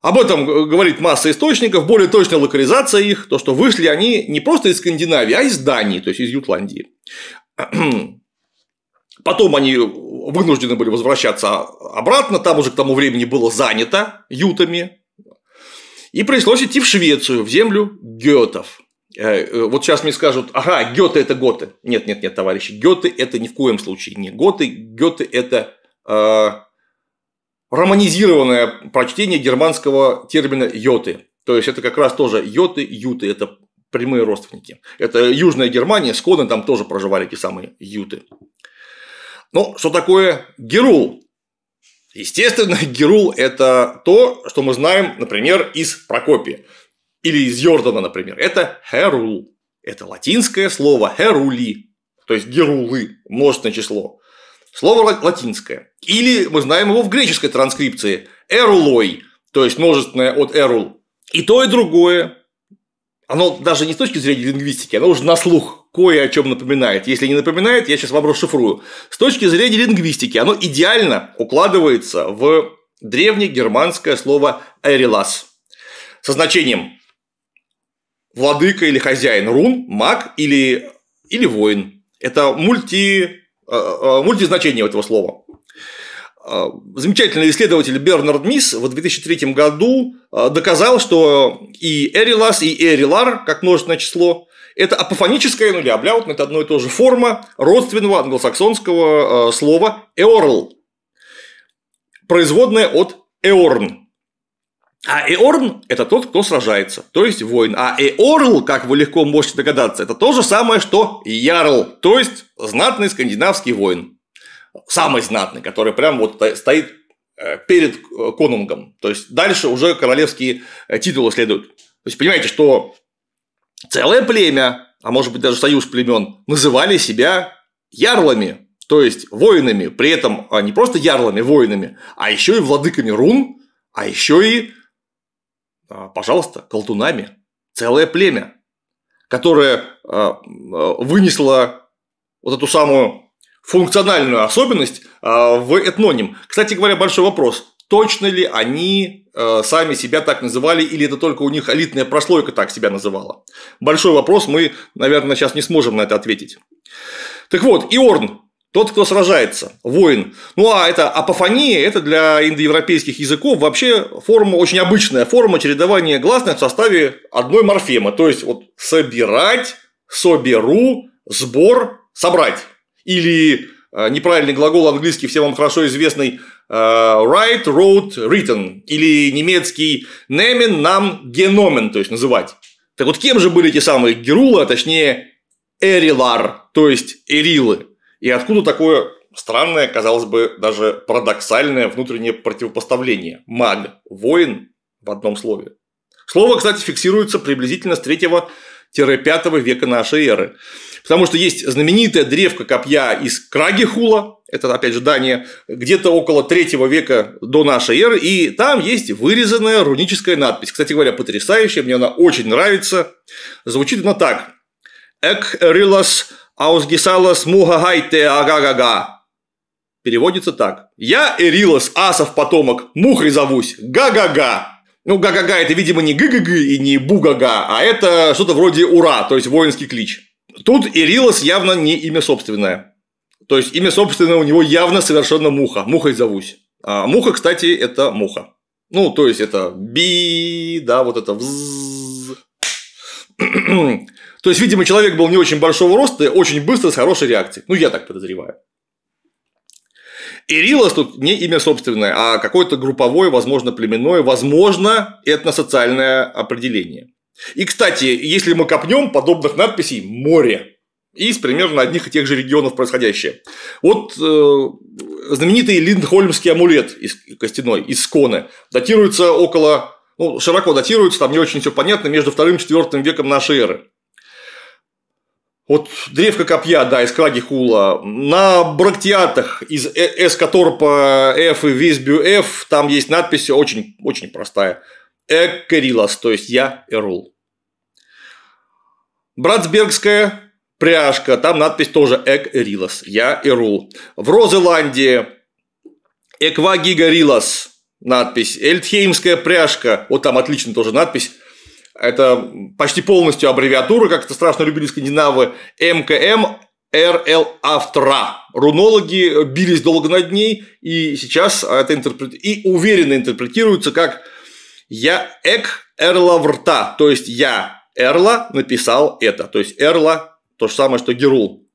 A: Об этом говорит масса источников, более точная локализация их, то, что вышли они не просто из Скандинавии, а из Дании, то есть из Ютландии. Потом они вынуждены были возвращаться обратно, там уже к тому времени было занято ютами, и пришлось идти в Швецию, в землю Гетов. Э, э, вот сейчас мне скажут, ага, Гёте – это готы. Нет, нет, нет, товарищи, Гёте – это ни в коем случае не готы, Гёте – это э, романизированное прочтение германского термина «йоты». То есть, это как раз тоже йоты, юты – это прямые родственники. Это Южная Германия, сконы там тоже проживали те самые юты. Ну, что такое Герул? Естественно, *laughs* Герул – это то, что мы знаем, например, из Прокопия или из Йордана, например. Это Херул. Это латинское слово «heruли», то есть «герулы» – множественное число. Слово латинское. Или мы знаем его в греческой транскрипции «эрулой», то есть множественное от «эрул». И то, и другое. Оно даже не с точки зрения лингвистики, оно уже на слух кое о чем напоминает. Если не напоминает, я сейчас вам расшифрую. С точки зрения лингвистики, оно идеально укладывается в древнегерманское слово «эрилас» со значением «владыка» или «хозяин», «рун», «маг» или, или «воин». Это мульти, э, э, мультизначение этого слова. Э, замечательный исследователь Бернард Мисс в 2003 году доказал, что и Эрилас, и Эрилар, как множественное число, это апофоническое, ну или обляутно, это одно и то же форма родственного англосаксонского э, слова эорл, производное от эорн, А Эорн – это тот, кто сражается, то есть воин. А Эорл, как вы легко можете догадаться, это то же самое, что Ярл, то есть знатный скандинавский воин. Самый знатный, который прям вот стоит э, перед э, конунгом. То есть дальше уже королевские титулы следуют. То есть понимаете, что целое племя, а может быть даже союз племен, называли себя ярлами, то есть воинами, при этом а, не просто ярлами, воинами, а еще и владыками рун, а еще и, а, пожалуйста, колтунами. Целое племя, которое а, вынесло вот эту самую функциональную особенность в этноним. Кстати говоря, большой вопрос точно ли они э, сами себя так называли, или это только у них элитная прослойка так себя называла? Большой вопрос, мы, наверное, сейчас не сможем на это ответить. Так вот, Иорн, тот, кто сражается, воин. Ну а это апофония, это для индоевропейских языков вообще форма, очень обычная форма чередования гласных в составе одной морфемы. То есть вот собирать, соберу, сбор, собрать. Или Э, неправильный глагол английский, всем вам хорошо известный write э, wrote, written, или немецкий nemen, нам, геномен, то есть называть. Так вот, кем же были эти самые герулы, а точнее эрилар, то есть эрилы? И откуда такое странное, казалось бы, даже парадоксальное внутреннее противопоставление? Маг, воин в одном слове. Слово, кстати, фиксируется приблизительно с 3-5 века нашей эры. Потому что есть знаменитая древка копья из Крагихула, это опять же Дания, где-то около третьего века до нашей эры, и там есть вырезанная руническая надпись. Кстати говоря, потрясающая, мне она очень нравится. Звучит она так. «Эк рилас аусгисалас мугагайте агагага». Переводится так. «Я Эрилос, асов потомок, мухой зовусь, га-га-га». Ну, га-га-га – это, видимо, не гы-гы-гы и не бу-га-га, а это что-то вроде «ура», то есть воинский клич. Тут Ирилос явно не имя собственное. То есть имя собственное у него явно совершенно муха. Мухой зовусь. А муха, кстати, это муха. Ну, то есть это би, да, вот это вз. *clears throat* То есть, видимо, человек был не очень большого роста, очень быстро, с хорошей реакцией. Ну, я так подозреваю. Ирилос тут не имя собственное, а какое-то групповое, возможно, племенное, возможно, этносоциальное определение. И, кстати, если мы копнем, подобных надписей море. Из примерно одних и тех же регионов происходящее. Вот э, знаменитый Линдхольмский амулет из костяной, из Сконы, датируется около, ну, широко датируется, там не очень все понятно, между вторым и четвертым веком нашей эры. Вот древка копья, да, из Крагихула. На брактиатах из э Эскоторпа Ф и Висбю Ф, там есть надпись очень, очень простая. Эккарилас, то есть я Эрул. Братсбергская пряжка, там надпись тоже Экрилас, я Эрул. В Розеландии Эквагигарилос, надпись. Эльтхеймская пряжка, вот там отлично тоже надпись. Это почти полностью аббревиатура, как это страшно любили скандинавы. МКМ РЛ Автора. Рунологи бились долго над ней, и сейчас это интерпрет... и уверенно интерпретируется как я эк эрла врта, то есть я эрла написал это, то есть эрла то же самое, что герул.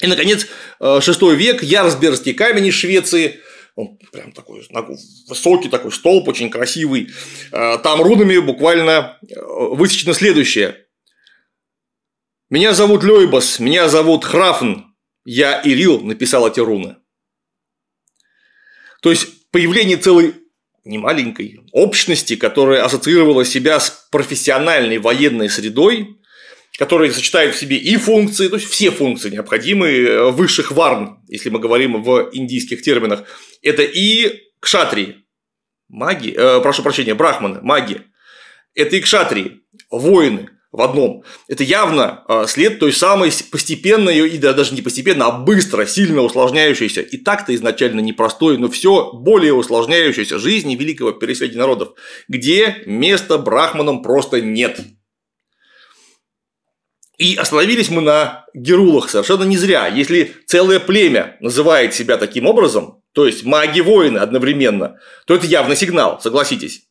A: И, наконец, э, шестой век, Ярсбергский камень из Швеции, он прям такой высокий такой столб, очень красивый. Э, там рунами буквально э, высечено следующее. «Меня зовут Лейбас, меня зовут Храфн, я Ирил», написал эти руны. То есть, появление целой не маленькой общности, которая ассоциировала себя с профессиональной военной средой, которая сочетает в себе и функции, то есть все функции необходимые э, высших варн, если мы говорим в индийских терминах, это и кшатрии, маги, э, прошу прощения, брахманы, маги, это и кшатрии, воины, в одном. Это явно а, след той самой постепенной и даже не постепенно, а быстро, сильно усложняющейся, и так-то изначально непростой, но все более усложняющейся жизни великого переселения народов, где места брахманам просто нет. И остановились мы на герулах совершенно не зря. Если целое племя называет себя таким образом, то есть маги-воины одновременно, то это явно сигнал, согласитесь.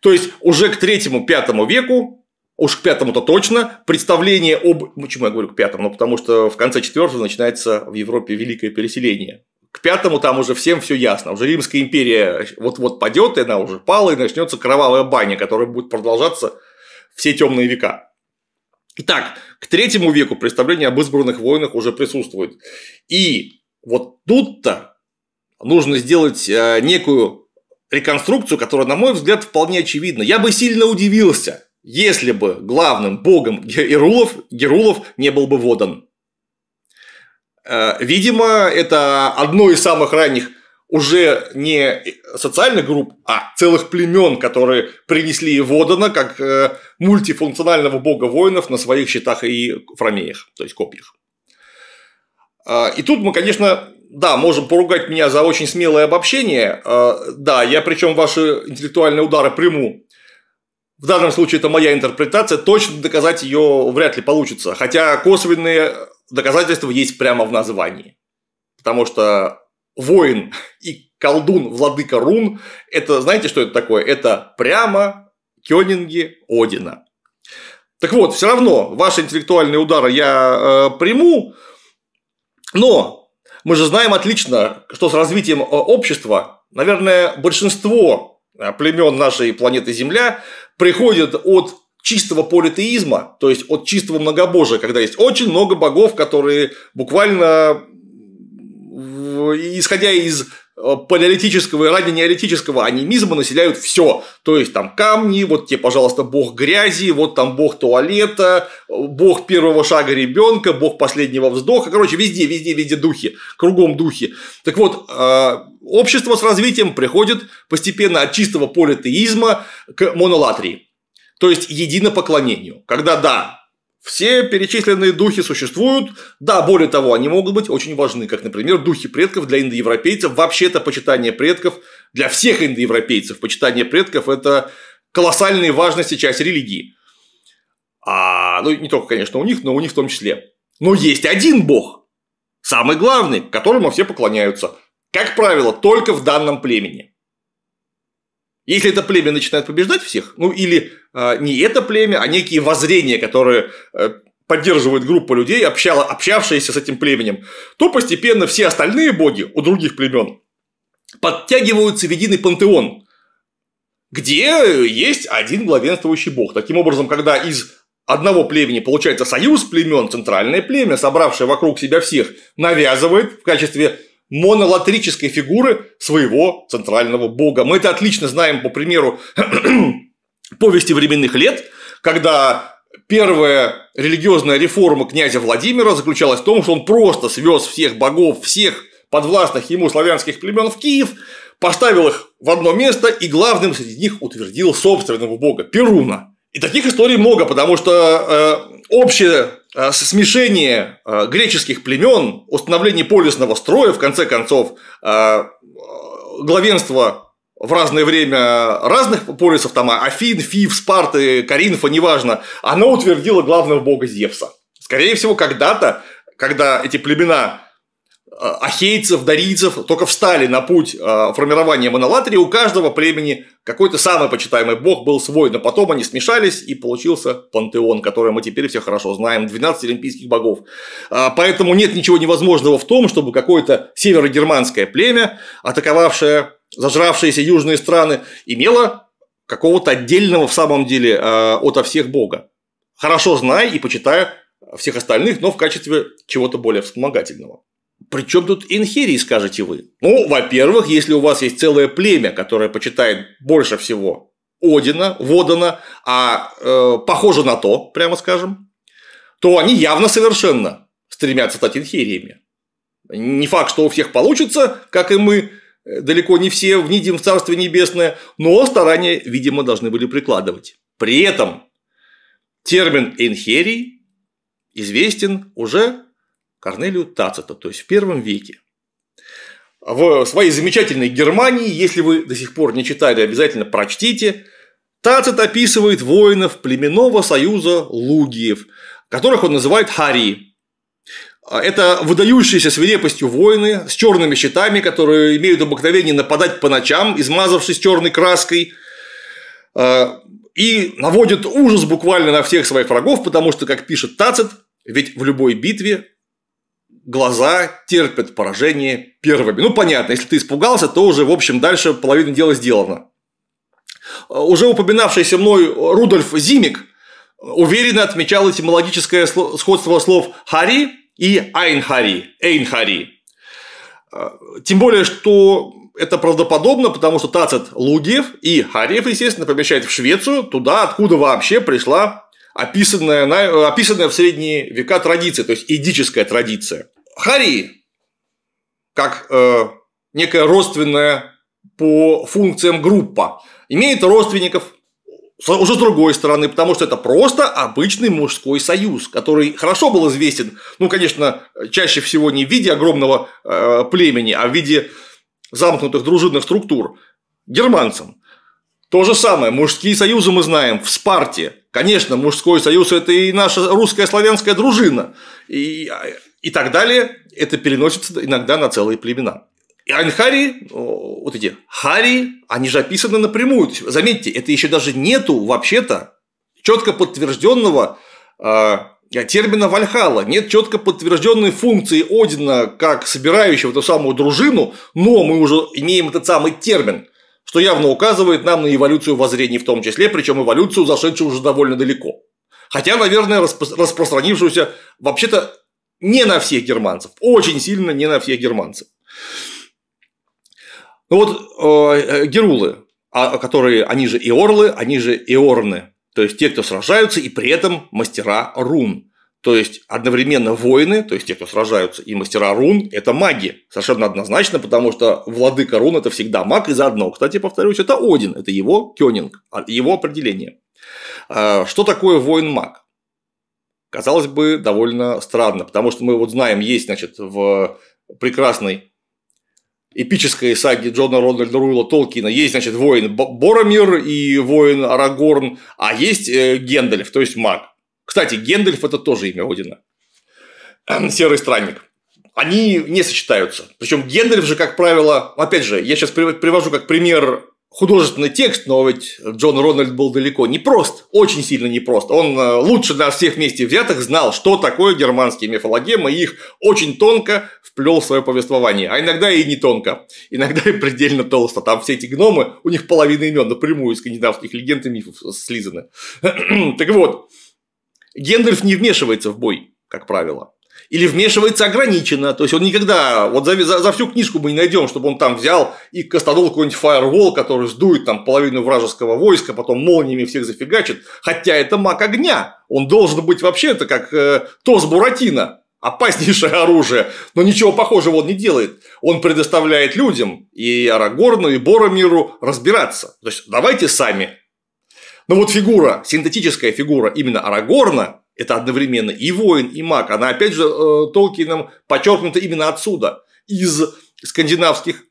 A: То есть уже к третьему-пятому веку уж к пятому-то точно, представление об... Почему ну, я говорю к пятому? Ну, потому что в конце четвертого начинается в Европе великое переселение. К пятому там уже всем все ясно. Уже Римская империя вот-вот падет, и она уже пала, и начнется кровавая баня, которая будет продолжаться все темные века. Итак, к третьему веку представление об избранных войнах уже присутствует. И вот тут-то нужно сделать э, некую реконструкцию, которая, на мой взгляд, вполне очевидна. Я бы сильно удивился, если бы главным богом Герулов, Герулов не был бы водан. Э, видимо, это одно из самых ранних уже не социальных групп, а целых племен, которые принесли Водана как э, мультифункционального бога воинов на своих щитах и фрамеях, то есть копьях. Э, и тут мы, конечно, да, можем поругать меня за очень смелое обобщение. Да, я причем ваши интеллектуальные удары приму в данном случае это моя интерпретация, точно доказать ее вряд ли получится. Хотя косвенные доказательства есть прямо в названии. Потому что воин и колдун Владыка Рун – это, знаете, что это такое? Это прямо кёнинги Одина. Так вот, все равно ваши интеллектуальные удары я э, приму, но мы же знаем отлично, что с развитием э, общества, наверное, большинство э, племен нашей планеты Земля приходит от чистого политеизма, то есть от чистого многобожия, когда есть очень много богов, которые буквально исходя из Э, палеолитического и неолитического анимизма населяют все. То есть там камни, вот тебе, пожалуйста, бог грязи, вот там бог туалета, бог первого шага ребенка, бог последнего вздоха. Короче, везде, везде, везде духи, кругом духи. Так вот, э, общество с развитием приходит постепенно от чистого политеизма к монолатрии. То есть единопоклонению. Когда да, все перечисленные духи существуют, да, более того, они могут быть очень важны, как, например, духи предков для индоевропейцев. Вообще-то почитание предков для всех индоевропейцев, почитание предков – это колоссальной важности часть религии. А, ну, не только, конечно, у них, но у них в том числе. Но есть один бог, самый главный, которому все поклоняются. Как правило, только в данном племени. Если это племя начинает побеждать всех, ну или э, не это племя, а некие воззрения, которые э, поддерживает группа людей, общала, общавшиеся с этим племенем, то постепенно все остальные боги у других племен подтягиваются в единый пантеон, где есть один главенствующий бог. Таким образом, когда из одного племени получается союз племен, центральное племя, собравшее вокруг себя всех, навязывает в качестве монолатрической фигуры своего центрального бога. Мы это отлично знаем по примеру *clears throat* повести временных лет, когда первая религиозная реформа князя Владимира заключалась в том, что он просто свез всех богов, всех подвластных ему славянских племен в Киев, поставил их в одно место и главным среди них утвердил собственного бога Перуна. И таких историй много, потому что э, общее Э, смешение э, греческих племен, установление полисного строя, в конце концов, э, главенство в разное время разных полисов, там Афин, Фив, Спарты, Каринфа, неважно, оно утвердило главного бога Зевса. Скорее всего, когда-то, когда эти племена Э, ахейцев, дарийцев только встали на путь э, формирования монолатрии, у каждого племени какой-то самый почитаемый бог был свой, но потом они смешались и получился пантеон, который мы теперь все хорошо знаем, 12 олимпийских богов. А, поэтому нет ничего невозможного в том, чтобы какое-то северогерманское племя, атаковавшее зажравшиеся южные страны, имело какого-то отдельного в самом деле э, ото всех бога. Хорошо зная и почитая всех остальных, но в качестве чего-то более вспомогательного. Причем тут инхирий, скажете вы? Ну, во-первых, если у вас есть целое племя, которое почитает больше всего Одина, Водана, а э, похоже на то, прямо скажем, то они явно совершенно стремятся стать инхириями. Не факт, что у всех получится, как и мы, далеко не все внидим в Царствие Небесное, но старания, видимо, должны были прикладывать. При этом термин «инхерий» известен уже Корнелию Тацита, то есть в первом веке. В своей замечательной Германии, если вы до сих пор не читали, обязательно прочтите, Тацит описывает воинов племенного союза лугиев, которых он называет Хари. Это выдающиеся свирепостью воины с черными щитами, которые имеют обыкновение нападать по ночам, измазавшись черной краской, э, и наводят ужас буквально на всех своих врагов, потому что, как пишет Тацит, ведь в любой битве глаза терпят поражение первыми. Ну, понятно, если ты испугался, то уже, в общем, дальше половина дела сделана. Уже упоминавшийся мной Рудольф Зимик уверенно отмечал этимологическое сходство слов «хари» и «айнхари», «эйнхари». Тем более, что это правдоподобно, потому что Тацет Лугев и Харев, естественно, помещает в Швецию, туда, откуда вообще пришла описанная, на... описанная в средние века традиция, то есть идическая традиция. Хари, как э, некая родственная по функциям группа, имеет родственников уже с другой стороны, потому что это просто обычный мужской союз, который хорошо был известен, ну, конечно, чаще всего не в виде огромного э, племени, а в виде замкнутых дружинных структур германцам. То же самое, мужские союзы мы знаем в Спарте. Конечно, мужской союз – это и наша русская славянская дружина. И, и так далее. Это переносится иногда на целые племена. И Анхари, вот эти Хари, они же описаны напрямую. Заметьте, это еще даже нету вообще-то четко подтвержденного а, термина Вальхала, нет четко подтвержденной функции Одина как собирающего ту самую дружину, но мы уже имеем этот самый термин что явно указывает нам на эволюцию воззрений в том числе, причем эволюцию, зашедшую уже довольно далеко. Хотя, наверное, распро- распространившуюся вообще-то не на всех германцев, очень сильно не на всех германцев. Ну вот э, э герулы, а, которые они же и орлы, они же и иорны, то есть те, кто сражаются и при этом мастера рун. То есть одновременно воины, то есть те, кто сражаются, и мастера рун – это маги. Совершенно однозначно, потому что владыка рун – это всегда маг, и заодно, кстати, повторюсь, это Один, это его кёнинг, а, его определение. А, что такое воин-маг? Казалось бы, довольно странно, потому что мы вот знаем, есть, значит, в прекрасной эпической саге Джона Рональда Руила Толкина есть, значит, воин Боромир и воин Арагорн, а есть э, Гендальф, то есть маг. Кстати, Гендальф – это тоже имя Одина. *clears throat* Серый странник. Они не сочетаются. Причем Гендальф же, как правило, опять же, я сейчас привожу как пример художественный текст, но ведь Джон Рональд был далеко не прост, очень сильно не прост. Он э, лучше нас всех вместе взятых знал, что такое германские мифологемы, и их очень тонко вплел в свое повествование. А иногда и не тонко, иногда и предельно толсто. Там все эти гномы, у них половина имен напрямую из скандинавских легенд и мифов слизаны. *clears throat* так вот, Гендальф не вмешивается в бой, как правило. Или вмешивается ограниченно. То есть он никогда, вот за, за, за всю книжку мы не найдем, чтобы он там взял и кастанул какой-нибудь фаервол, который сдует там половину вражеского войска, потом молниями всех зафигачит. Хотя это маг огня. Он должен быть вообще это как э, Тос Буратино. Опаснейшее оружие, но ничего похожего он не делает. Он предоставляет людям, и Арагорну, и Боромиру разбираться. То есть, давайте сами, но ну вот фигура, синтетическая фигура именно Арагорна, это одновременно и воин, и маг. Она, опять же, э, Толкином подчеркнута именно отсюда, из скандинавских,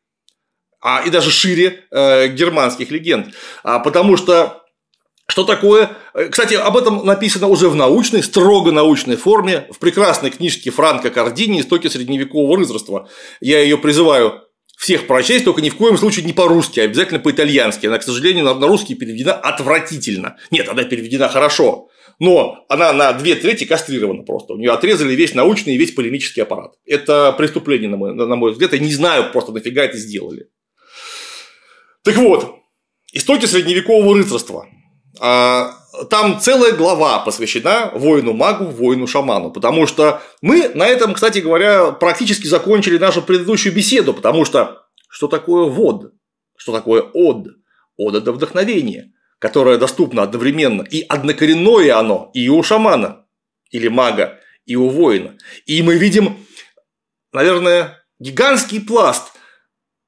A: а и даже шире э, германских легенд. А, потому что что такое? Э, кстати, об этом написано уже в научной, строго научной форме, в прекрасной книжке Франка Кардини «Истоки средневекового рыцарства». Я ее призываю всех прочесть, только ни в коем случае не по-русски, а обязательно по-итальянски. Она, к сожалению, на русский переведена отвратительно. Нет, она переведена хорошо, но она на две трети кастрирована просто. У нее отрезали весь научный и весь полемический аппарат. Это преступление, на мой, на мой взгляд. Я не знаю просто, нафига это сделали. Так вот, истоки средневекового рыцарства. А там целая глава посвящена воину-магу, воину-шаману, потому что мы на этом, кстати говоря, практически закончили нашу предыдущую беседу, потому что что такое вод, что такое од, од – это вдохновение, которое доступно одновременно, и однокоренное оно и у шамана, или мага, и у воина. И мы видим, наверное, гигантский пласт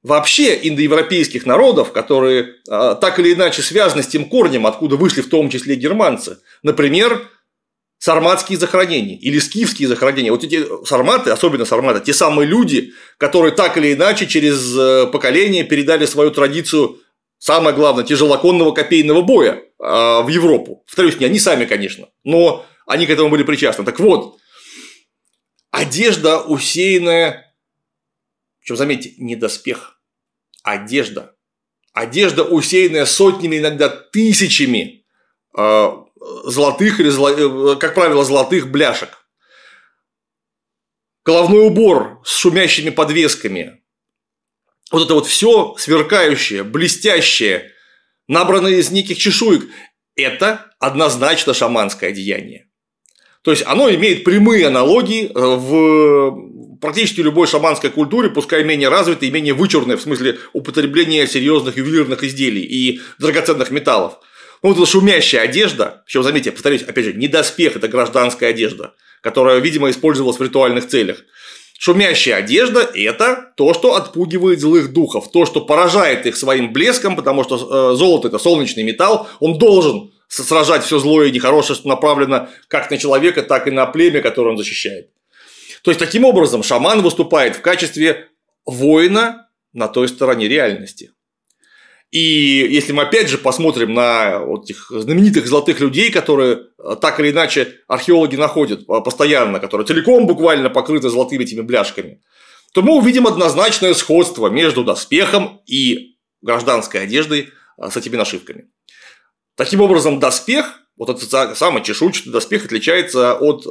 A: вообще индоевропейских народов, которые а, так или иначе связаны с тем корнем, откуда вышли в том числе германцы. Например, сарматские захоронения или скифские захоронения. Вот эти сарматы, особенно сарматы, те самые люди, которые так или иначе через э, поколение передали свою традицию, самое главное, тяжелоконного копейного боя а, в Европу. Повторюсь, не они сами, конечно, но они к этому были причастны. Так вот, одежда усеянная, причем, заметьте, не доспех, одежда. Одежда, усеянная сотнями, иногда тысячами э, золотых или, зло, э, как правило, золотых бляшек. Головной убор с шумящими подвесками. Вот это вот все сверкающее, блестящее, набранное из неких чешуек. Это однозначно шаманское деяние. То есть оно имеет прямые аналогии э, в практически любой шаманской культуре, пускай менее развитой и менее вычурной в смысле употребления серьезных ювелирных изделий и драгоценных металлов. Ну, вот эта шумящая одежда, причем, заметьте, повторюсь, опять же, не доспех, это гражданская одежда, которая, видимо, использовалась в ритуальных целях. Шумящая одежда – это то, что отпугивает злых духов, то, что поражает их своим блеском, потому что э, золото – это солнечный металл, он должен сражать все злое и нехорошее, что направлено как на человека, так и на племя, которое он защищает. То есть, таким образом, шаман выступает в качестве воина на той стороне реальности. И если мы опять же посмотрим на вот этих знаменитых золотых людей, которые э, так или иначе археологи находят э, постоянно, которые целиком буквально покрыты золотыми этими бляшками, то мы увидим однозначное сходство между доспехом и гражданской одеждой э, с этими нашивками. Таким образом, доспех, вот этот самый чешуйчатый доспех отличается от э,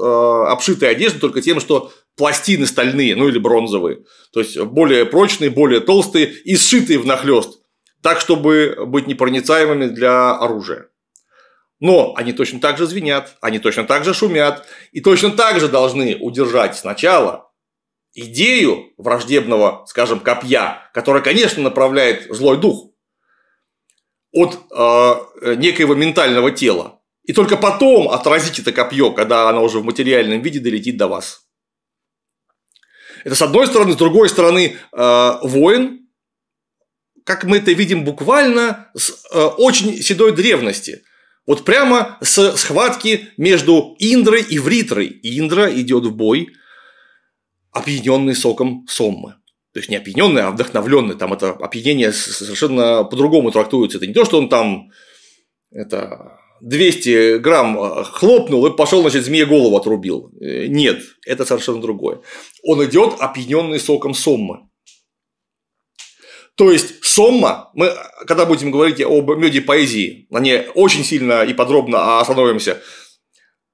A: обшитой одежды только тем, что пластины стальные, ну или бронзовые. То есть более прочные, более толстые и сшитые в нахлест, так чтобы быть непроницаемыми для оружия. Но они точно так же звенят, они точно так же шумят и точно так же должны удержать сначала идею враждебного, скажем, копья, которое, конечно, направляет злой дух от э, некоего ментального тела. И только потом отразить это копье, когда оно уже в материальном виде долетит до вас. Это с одной стороны, с другой стороны э, воин, как мы это видим буквально с э, очень седой древности. Вот прямо с схватки между Индрой и Вритрой. Индра идет в бой, опьяненный соком Соммы. То есть не опьяненный, а вдохновленный. Там это опьянение совершенно по-другому трактуется. Это не то, что он там это 200 грамм э, хлопнул и пошел, значит, змея голову отрубил. Э, нет, это совершенно другое. Он идет опьяненный соком соммы. То есть сомма, мы когда будем говорить об меде поэзии, на ней очень сильно и подробно остановимся.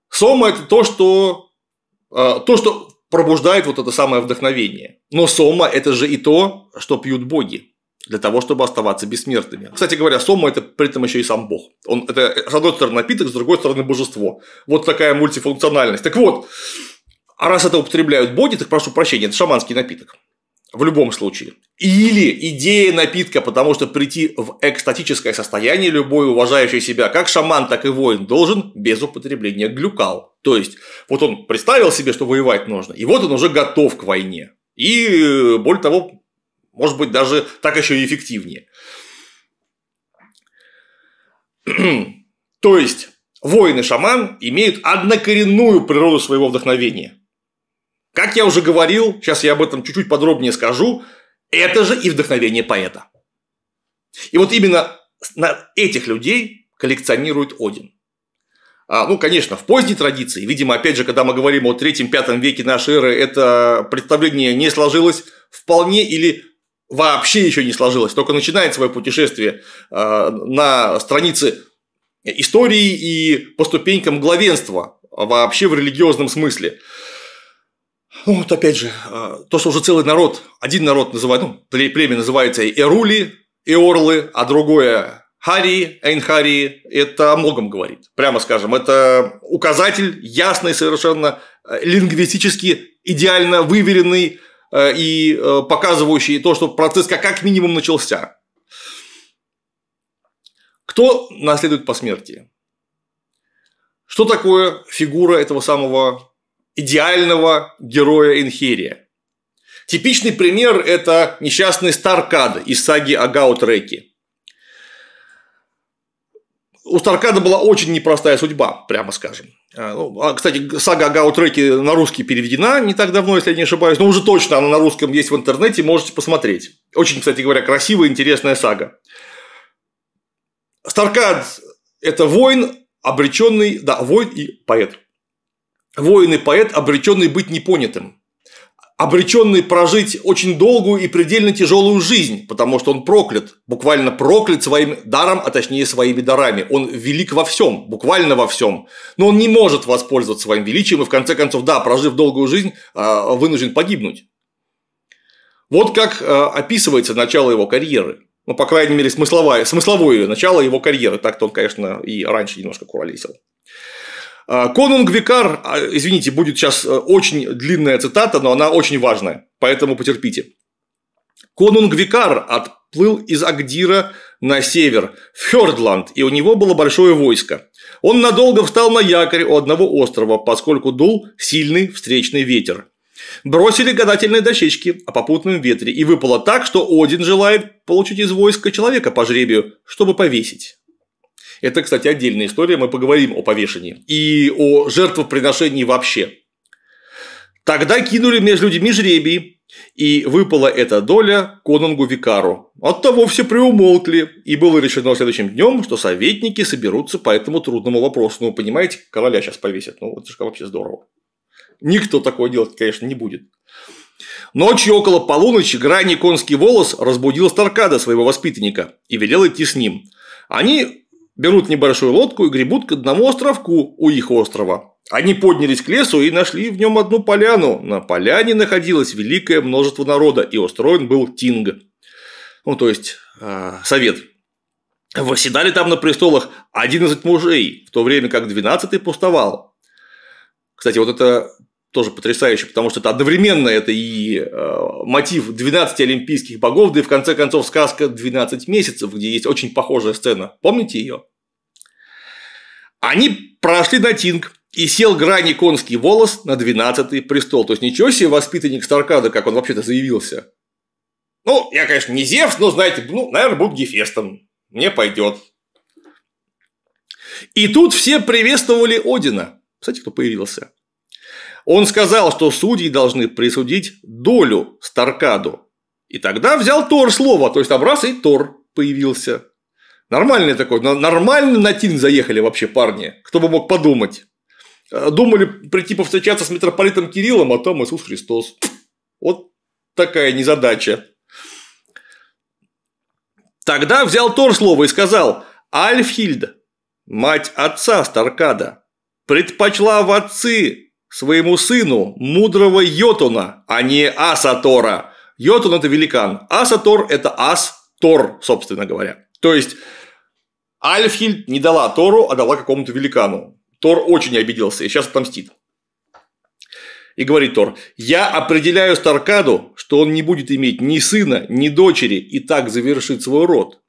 A: Сомма – это то, что, э, то, что пробуждает вот это самое вдохновение. Но сомма – это же и то, что пьют боги для того, чтобы оставаться бессмертными. Кстати говоря, Сома – это при этом еще и сам бог. Он, это, с одной стороны, напиток, с другой стороны, божество. Вот такая мультифункциональность. Так вот, а раз это употребляют боги, так прошу прощения, это шаманский напиток. В любом случае. Или идея напитка, потому что прийти в экстатическое состояние любой уважающий себя, как шаман, так и воин, должен без употребления глюкал. То есть, вот он представил себе, что воевать нужно, и вот он уже готов к войне. И, э, более того, может быть, даже так еще и эффективнее. *clears throat* То есть, воин и шаман имеют однокоренную природу своего вдохновения. Как я уже говорил, сейчас я об этом чуть-чуть подробнее скажу, это же и вдохновение поэта. И вот именно на этих людей коллекционирует Один. А, ну, конечно, в поздней традиции, видимо, опять же, когда мы говорим о третьем-пятом веке нашей эры, это представление не сложилось вполне или вообще еще не сложилось, только начинает свое путешествие а, на странице истории и по ступенькам главенства а вообще в религиозном смысле. Ну, вот опять же, а, то, что уже целый народ, один народ называет, ну, племя называется Эрули, Эорлы, а другое Хари, Эйнхари, это о многом говорит, прямо скажем. Это указатель ясный совершенно э, лингвистически идеально выверенный Э, и э, показывающий то, что процесс как минимум начался. Кто наследует по смерти? Что такое фигура этого самого идеального героя Энхерия? Типичный пример – это несчастный Старкад из саги о Гаутрейке у Старкада была очень непростая судьба, прямо скажем. А, ну, а, кстати, сага о Гаутреке на русский переведена не так давно, если я не ошибаюсь, но уже точно она на русском есть в интернете, можете посмотреть. Очень, кстати говоря, красивая, интересная сага. Старкад – это воин, обреченный, да, воин и поэт. Воин и поэт, обреченный быть непонятым обреченный прожить очень долгую и предельно тяжелую жизнь, потому что он проклят, буквально проклят своим даром, а точнее своими дарами. Он велик во всем, буквально во всем, но он не может воспользоваться своим величием и в конце концов, да, прожив долгую жизнь, а, вынужден погибнуть. Вот как а, описывается начало его карьеры. Ну, по крайней мере, смысловое, смысловое начало его карьеры. Так-то он, конечно, и раньше немножко куролесил. А, Конунг Викар, а, извините, будет сейчас э, очень длинная цитата, но она очень важная, поэтому потерпите. Конунг Викар отплыл из Агдира на север, в Хёрдланд, и у него было большое войско. Он надолго встал на якорь у одного острова, поскольку дул сильный встречный ветер. Бросили гадательные дощечки о попутном ветре, и выпало так, что Один желает получить из войска человека по жребию, чтобы повесить. Это, кстати, отдельная история, мы поговорим о повешении и о жертвоприношении вообще. Тогда кинули между людьми жребий, и выпала эта доля конунгу Викару. От того все приумолкли, и было решено следующим днем, что советники соберутся по этому трудному вопросу. Ну, понимаете, короля сейчас повесят, ну, это же вообще здорово. Никто такое делать, конечно, не будет. Ночью около полуночи Грани конский волос разбудил Старкада своего воспитанника и велел идти с ним. Они Берут небольшую лодку и гребут к одному островку у их острова. Они поднялись к лесу и нашли в нем одну поляну. На поляне находилось великое множество народа, и устроен был тинг. Ну, то есть, э, совет. Восседали там на престолах 11 мужей, в то время как 12 пустовал. Кстати, вот это тоже потрясающе, потому что это одновременно это и э, мотив 12 олимпийских богов, да и в конце концов сказка 12 месяцев, где есть очень похожая сцена. Помните ее? Они прошли на Тинг, и сел грани конский волос на 12-й престол. То есть ничего себе воспитанник Старкада, как он вообще-то заявился. Ну, я, конечно, не Зевс, но, знаете, ну, наверное, буду Гефестом. Мне пойдет. И тут все приветствовали Одина. Кстати, кто появился. Он сказал, что судьи должны присудить долю Старкаду. И тогда взял Тор слово, то есть там раз и Тор появился. Нормальный такой, нормально на Тин заехали вообще парни, кто бы мог подумать. Э, думали прийти повстречаться с митрополитом Кириллом, а там Иисус Христос. Вот такая незадача. Тогда взял Тор слово и сказал, Альфхильд, мать отца Старкада, предпочла в отцы Своему сыну, мудрого Йотуна, а не Асатора. Йотун – это великан, Асатор – это Ас-Тор, собственно говоря. То есть, Альфхильд не дала Тору, а дала какому-то великану. Тор очень обиделся и сейчас отомстит. И говорит Тор, я определяю Старкаду, что он не будет иметь ни сына, ни дочери, и так завершит свой род.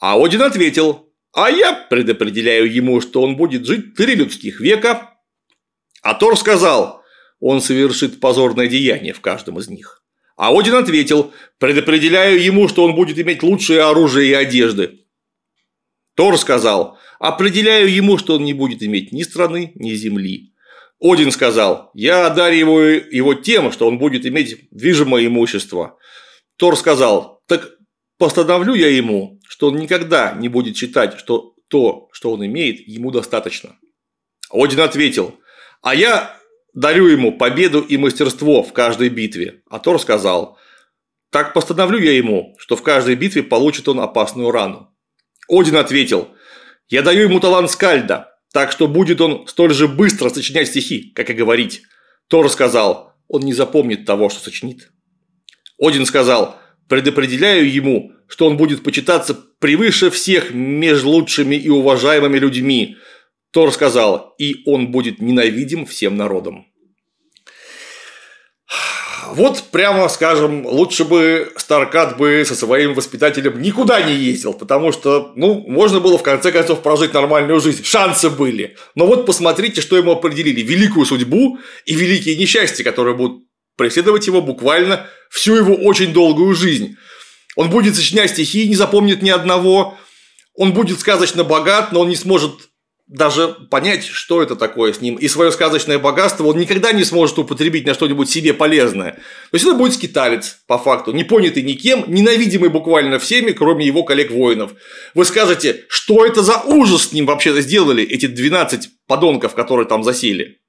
A: А Один ответил, а я предопределяю ему, что он будет жить три людских века, а Тор сказал, он совершит позорное деяние в каждом из них. А Один ответил, предопределяю ему, что он будет иметь лучшее оружие и одежды. Тор сказал, определяю ему, что он не будет иметь ни страны, ни земли. Один сказал, я одариваю его тем, что он будет иметь движимое имущество. Тор сказал, так постановлю я ему, что он никогда не будет считать, что то, что он имеет, ему достаточно. Один ответил, а я дарю ему победу и мастерство в каждой битве. А Тор сказал, так постановлю я ему, что в каждой битве получит он опасную рану. Один ответил, я даю ему талант Скальда, так что будет он столь же быстро сочинять стихи, как и говорить. Тор сказал, он не запомнит того, что сочинит. Один сказал, предопределяю ему, что он будет почитаться превыше всех между лучшими и уважаемыми людьми – Тор сказал, и он будет ненавидим всем народом. Вот прямо скажем, лучше бы Старкат бы со своим воспитателем никуда не ездил, потому что, ну, можно было в конце концов прожить нормальную жизнь, шансы были. Но вот посмотрите, что ему определили, великую судьбу и великие несчастья, которые будут преследовать его буквально всю его очень долгую жизнь. Он будет сочинять стихи, не запомнит ни одного, он будет сказочно богат, но он не сможет даже понять, что это такое с ним. И свое сказочное богатство он никогда не сможет употребить на что-нибудь себе полезное. То есть это будет скиталец, по факту, не понятый никем, ненавидимый буквально всеми, кроме его коллег-воинов. Вы скажете, что это за ужас с ним вообще-то сделали эти 12 подонков, которые там засели?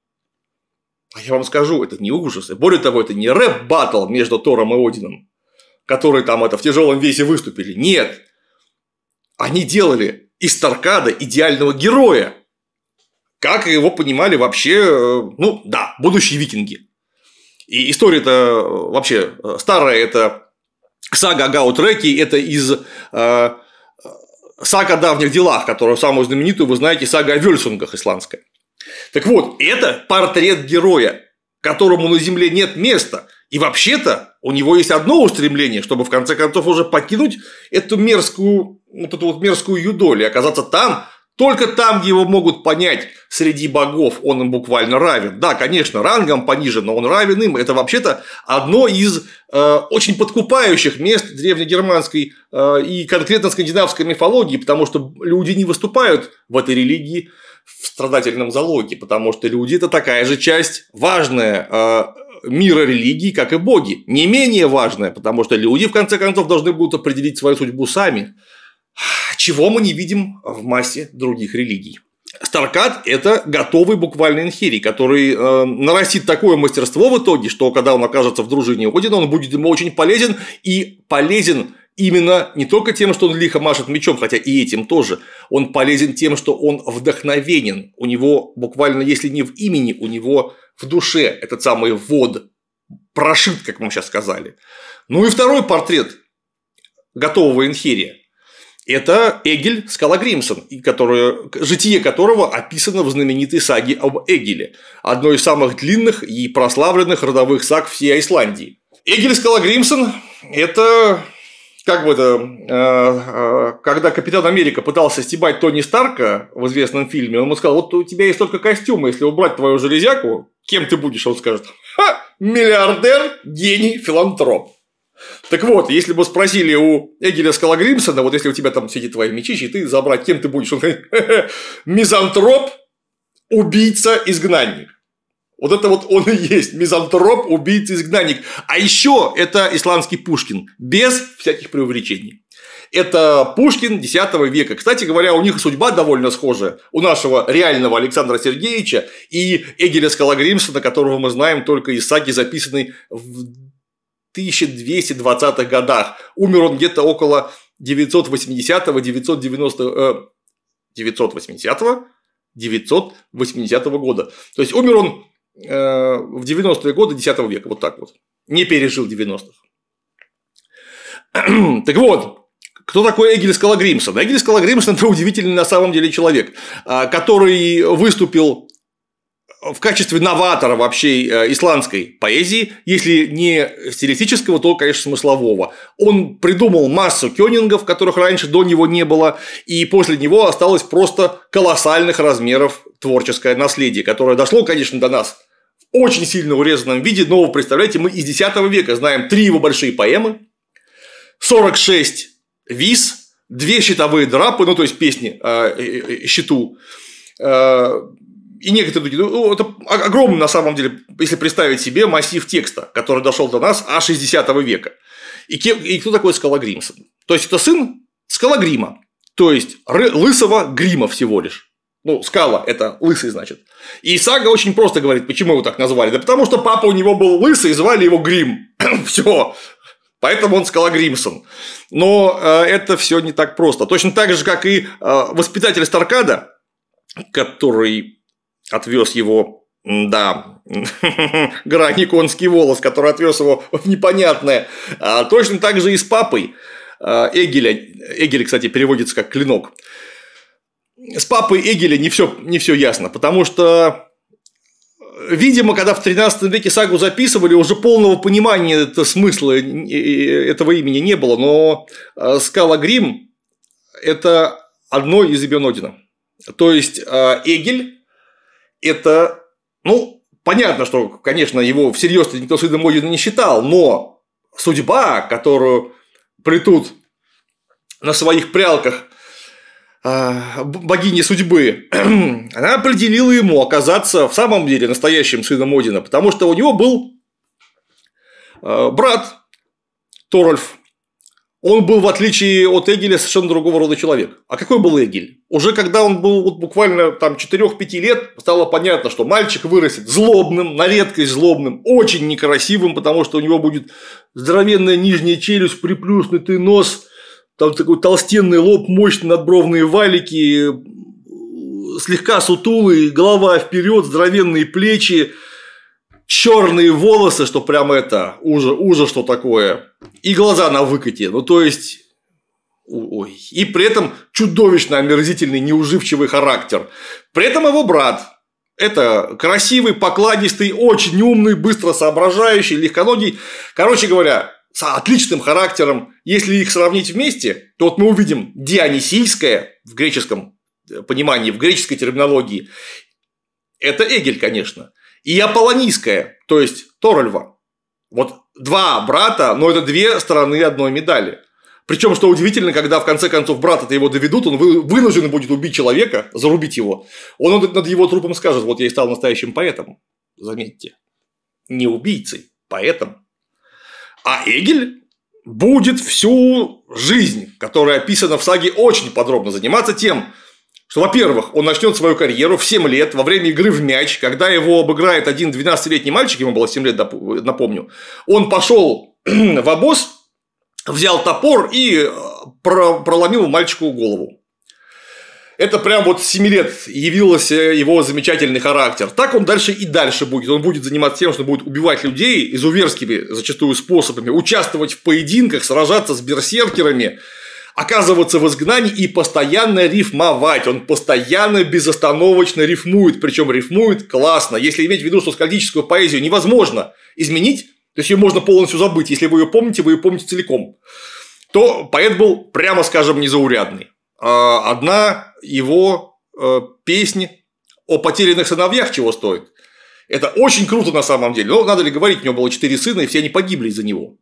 A: А я вам скажу, это не ужас. И более того, это не рэп-баттл между Тором и Одином, которые там это в тяжелом весе выступили. Нет. Они делали из Таркада идеального героя, как его понимали вообще, э, ну да, будущие викинги. И история-то э, вообще э, старая, это сага о Гаутреке, это из э, сага о давних делах, которую самую знаменитую вы знаете, сага о Вельсунгах исландская. Так вот, это портрет героя, которому на Земле нет места. И вообще-то у него есть одно устремление, чтобы в конце концов уже покинуть эту мерзкую, вот эту вот мерзкую юдоль и оказаться там, только там, его могут понять среди богов, он им буквально равен. Да, конечно, рангом пониже, но он равен им. Это вообще-то одно из э, очень подкупающих мест древнегерманской э, и конкретно скандинавской мифологии, потому что люди не выступают в этой религии в страдательном залоге, потому что люди это такая же часть важная э, мира религий, как и боги. Не менее важное, потому что люди, в конце концов, должны будут определить свою судьбу сами, чего мы не видим в массе других религий. Старкат – это готовый буквально инхирий, который э, нарастит такое мастерство в итоге, что когда он окажется в дружине Одина, он будет ему очень полезен, и полезен именно не только тем, что он лихо машет мечом, хотя и этим тоже, он полезен тем, что он вдохновенен. У него буквально, если не в имени, у него в душе этот самый вод прошит, как мы сейчас сказали. Ну и второй портрет готового Энхерия. Это Эгель Скала Гримсон, которое, житие которого описано в знаменитой саге об Эгеле, одной из самых длинных и прославленных родовых саг всей Исландии. Эгель Скала Гримсон – это как бы это, э, э, когда Капитан Америка пытался стебать Тони Старка в известном фильме, он ему сказал, вот у тебя есть только костюм, если убрать твою железяку, кем ты будешь? Он скажет, ха, миллиардер, гений, филантроп. Так вот, если бы спросили у Эгеля Скалогримсона, вот если у тебя там сидит твои мечи, и ты забрать, кем ты будешь? Он говорит, мизантроп, убийца, изгнанник. Вот это вот он и есть мизантроп, убийца, изгнанник. А еще это исландский Пушкин, без всяких преувеличений. Это Пушкин X века. Кстати говоря, у них судьба довольно схожая. У нашего реального Александра Сергеевича и Эгеля Скалагримсона, которого мы знаем только из саги, записанной в 1220-х годах. Умер он где-то около 980-го, 990-го, 980-го, 980 года. То есть умер он Э, в 90-е годы 10 века, вот так вот. Не пережил 90-х. *clears throat* так вот, кто такой Эгильс Калагримсон? Эгильс Калагримсон – это удивительный на самом деле человек, а, который выступил в качестве новатора вообще э, исландской поэзии, если не стилистического, то, конечно, смыслового. Он придумал массу кёнингов, которых раньше до него не было, и после него осталось просто колоссальных размеров творческое наследие, которое дошло, конечно, до нас в очень сильно урезанном виде, но, вы представляете, мы из X века знаем три его большие поэмы, 46 виз, две щитовые драпы, ну, то есть песни э, э, э щиту, э, и некоторые люди, ну, это огромный, на самом деле, если представить себе массив текста, который дошел до нас аж 60 века. И, кем, и кто такой Скала То есть, это сын Скала то есть, лысого Грима всего лишь. Ну, скала – это лысый, значит. И сага очень просто говорит, почему его так назвали. Да потому что папа у него был лысый, и звали его Грим. *clears throat* все. Поэтому он скала Гримсон. Но э, это все не так просто. Точно так же, как и э, воспитатель Старкада, который отвез его да, *laughs* грань конский волос, который отвез его в непонятное. А, точно так же и с папой а, Эгеля. Эгель, кстати, переводится как клинок. С папой Эгеля не все, не все ясно, потому что, видимо, когда в 13 веке сагу записывали, уже полного понимания смысла этого имени не было, но а, Скала Грим – это одно из имен Одина. То есть а, Эгель это, ну, понятно, что, конечно, его всерьез никто сыном Божьим не считал, но судьба, которую плетут на своих прялках а, богини судьбы, *clears throat* она определила ему оказаться в самом деле настоящим сыном Одина, потому что у него был а, брат Торольф, он был, в отличие от Эгеля, совершенно другого рода человек. А какой был Эгель? Уже когда он был вот буквально там 4-5 лет, стало понятно, что мальчик вырастет злобным, на редкость злобным, очень некрасивым, потому что у него будет здоровенная нижняя челюсть, приплюснутый нос, там такой толстенный лоб, мощные надбровные валики, слегка сутулый, голова вперед, здоровенные плечи – черные волосы, что прямо это, уже, уже что такое, и глаза на выкате, ну то есть, ой, и при этом чудовищно омерзительный, неуживчивый характер. При этом его брат, это красивый, покладистый, очень умный, быстро соображающий, легконогий, короче говоря, с отличным характером, если их сравнить вместе, то вот мы увидим Дионисийское в греческом э, понимании, в греческой терминологии, это Эгель, конечно и Аполлонийская, то есть Торольва. Вот два брата, но это две стороны одной медали. Причем, что удивительно, когда в конце концов брата-то его доведут, он вынужден будет убить человека, зарубить его. Он над его трупом скажет, вот я и стал настоящим поэтом. Заметьте, не убийцей, поэтом. А Эгель будет всю жизнь, которая описана в саге, очень подробно заниматься тем, что, во-первых, он начнет свою карьеру в 7 лет во время игры в мяч, когда его обыграет один 12-летний мальчик, ему было 7 лет, напомню, он пошел *clears throat* в обоз, взял топор и э, проломил мальчику голову. Это прям вот с 7 лет явился э, его замечательный характер. Так он дальше и дальше будет. Он будет заниматься тем, что будет убивать людей изуверскими зачастую способами, участвовать в поединках, сражаться с берсеркерами – оказываться в изгнании и постоянно рифмовать. Он постоянно безостановочно рифмует, причем рифмует классно. Если иметь в виду, что скальдическую поэзию невозможно изменить, то есть ее можно полностью забыть, если вы ее помните, вы ее помните целиком, то поэт был, прямо скажем, незаурядный. А одна его э, песня о потерянных сыновьях чего стоит. Это очень круто на самом деле. Но надо ли говорить, у него было четыре сына, и все они погибли из-за него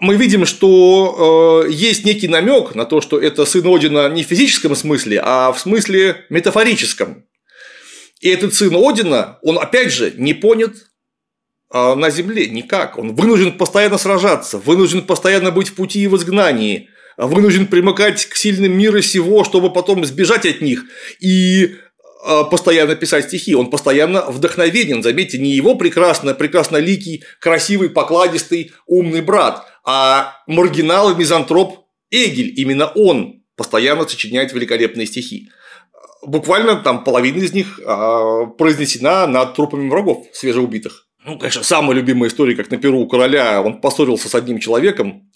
A: мы видим, что э, есть некий намек на то, что это сын Одина не в физическом смысле, а в смысле метафорическом. И этот сын Одина, он опять же не понят э, на земле никак. Он вынужден постоянно сражаться, вынужден постоянно быть в пути и в изгнании, вынужден примыкать к сильным мира сего, чтобы потом сбежать от них. И э, постоянно писать стихи, он постоянно вдохновенен. Заметьте, не его прекрасно, прекрасно ликий, красивый, покладистый, умный брат, а маргинал и мизантроп Эгель, именно он постоянно сочиняет великолепные стихи. Буквально там половина из них а, произнесена над трупами врагов свежеубитых. Ну, конечно, самая любимая история, как на перу у короля, он поссорился с одним человеком,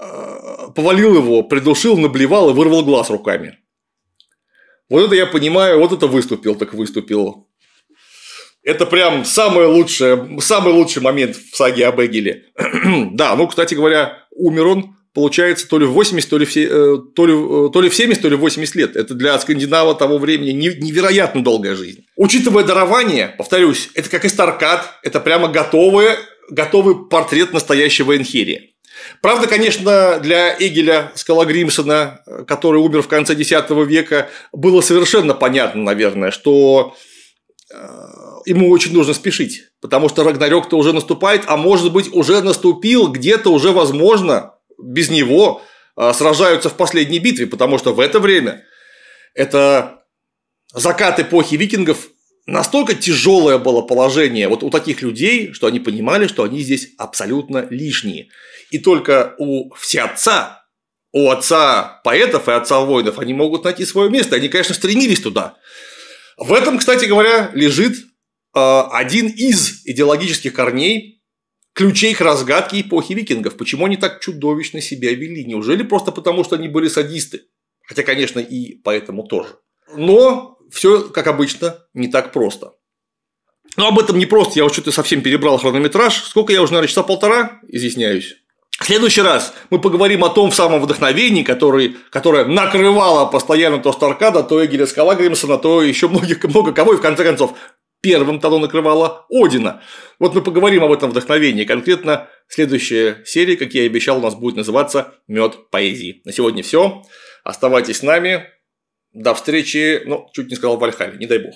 A: а, повалил его, придушил, наблевал и вырвал глаз руками. Вот это я понимаю, вот это выступил, так выступил. Это прям самое лучшее, самый лучший момент в саге об Эгеле. *clears throat* да, ну, кстати говоря, умер он, получается, то ли в 80, э, э, то ли в, то ли, то ли в 70, то ли в 80 лет. Это для скандинава того времени невероятно долгая жизнь. Учитывая дарование, повторюсь, это как и старкат, это прямо готовое, готовый портрет настоящего Энхерия. Правда, конечно, для Эгеля Скала Гримсона, который умер в конце X века, было совершенно понятно, наверное, что э, ему очень нужно спешить, потому что Рагнарёк-то уже наступает, а может быть уже наступил, где-то уже возможно без него а, сражаются в последней битве, потому что в это время это закат эпохи викингов настолько тяжелое было положение вот у таких людей, что они понимали, что они здесь абсолютно лишние. И только у отца, у отца поэтов и отца воинов они могут найти свое место. Они, конечно, стремились туда. В этом, кстати говоря, лежит Э, один из идеологических корней, ключей к разгадке эпохи викингов. Почему они так чудовищно себя вели? Неужели просто потому, что они были садисты? Хотя, конечно, и поэтому тоже. Но все, как обычно, не так просто. Но об этом не просто, я уже что-то совсем перебрал хронометраж. Сколько я уже, наверное, часа полтора, изъясняюсь. В следующий раз мы поговорим о том самом вдохновении, который, которое накрывало постоянно то Старкада, то Эгеля Скалагримсона, то еще многих, много кого, и в конце концов первым талон накрывала Одина. Вот мы поговорим об этом вдохновении. Конкретно следующая серия, как я и обещал, у нас будет называться «Мед поэзии». На сегодня все. Оставайтесь с нами. До встречи, ну, чуть не сказал Вальхаль, не дай бог.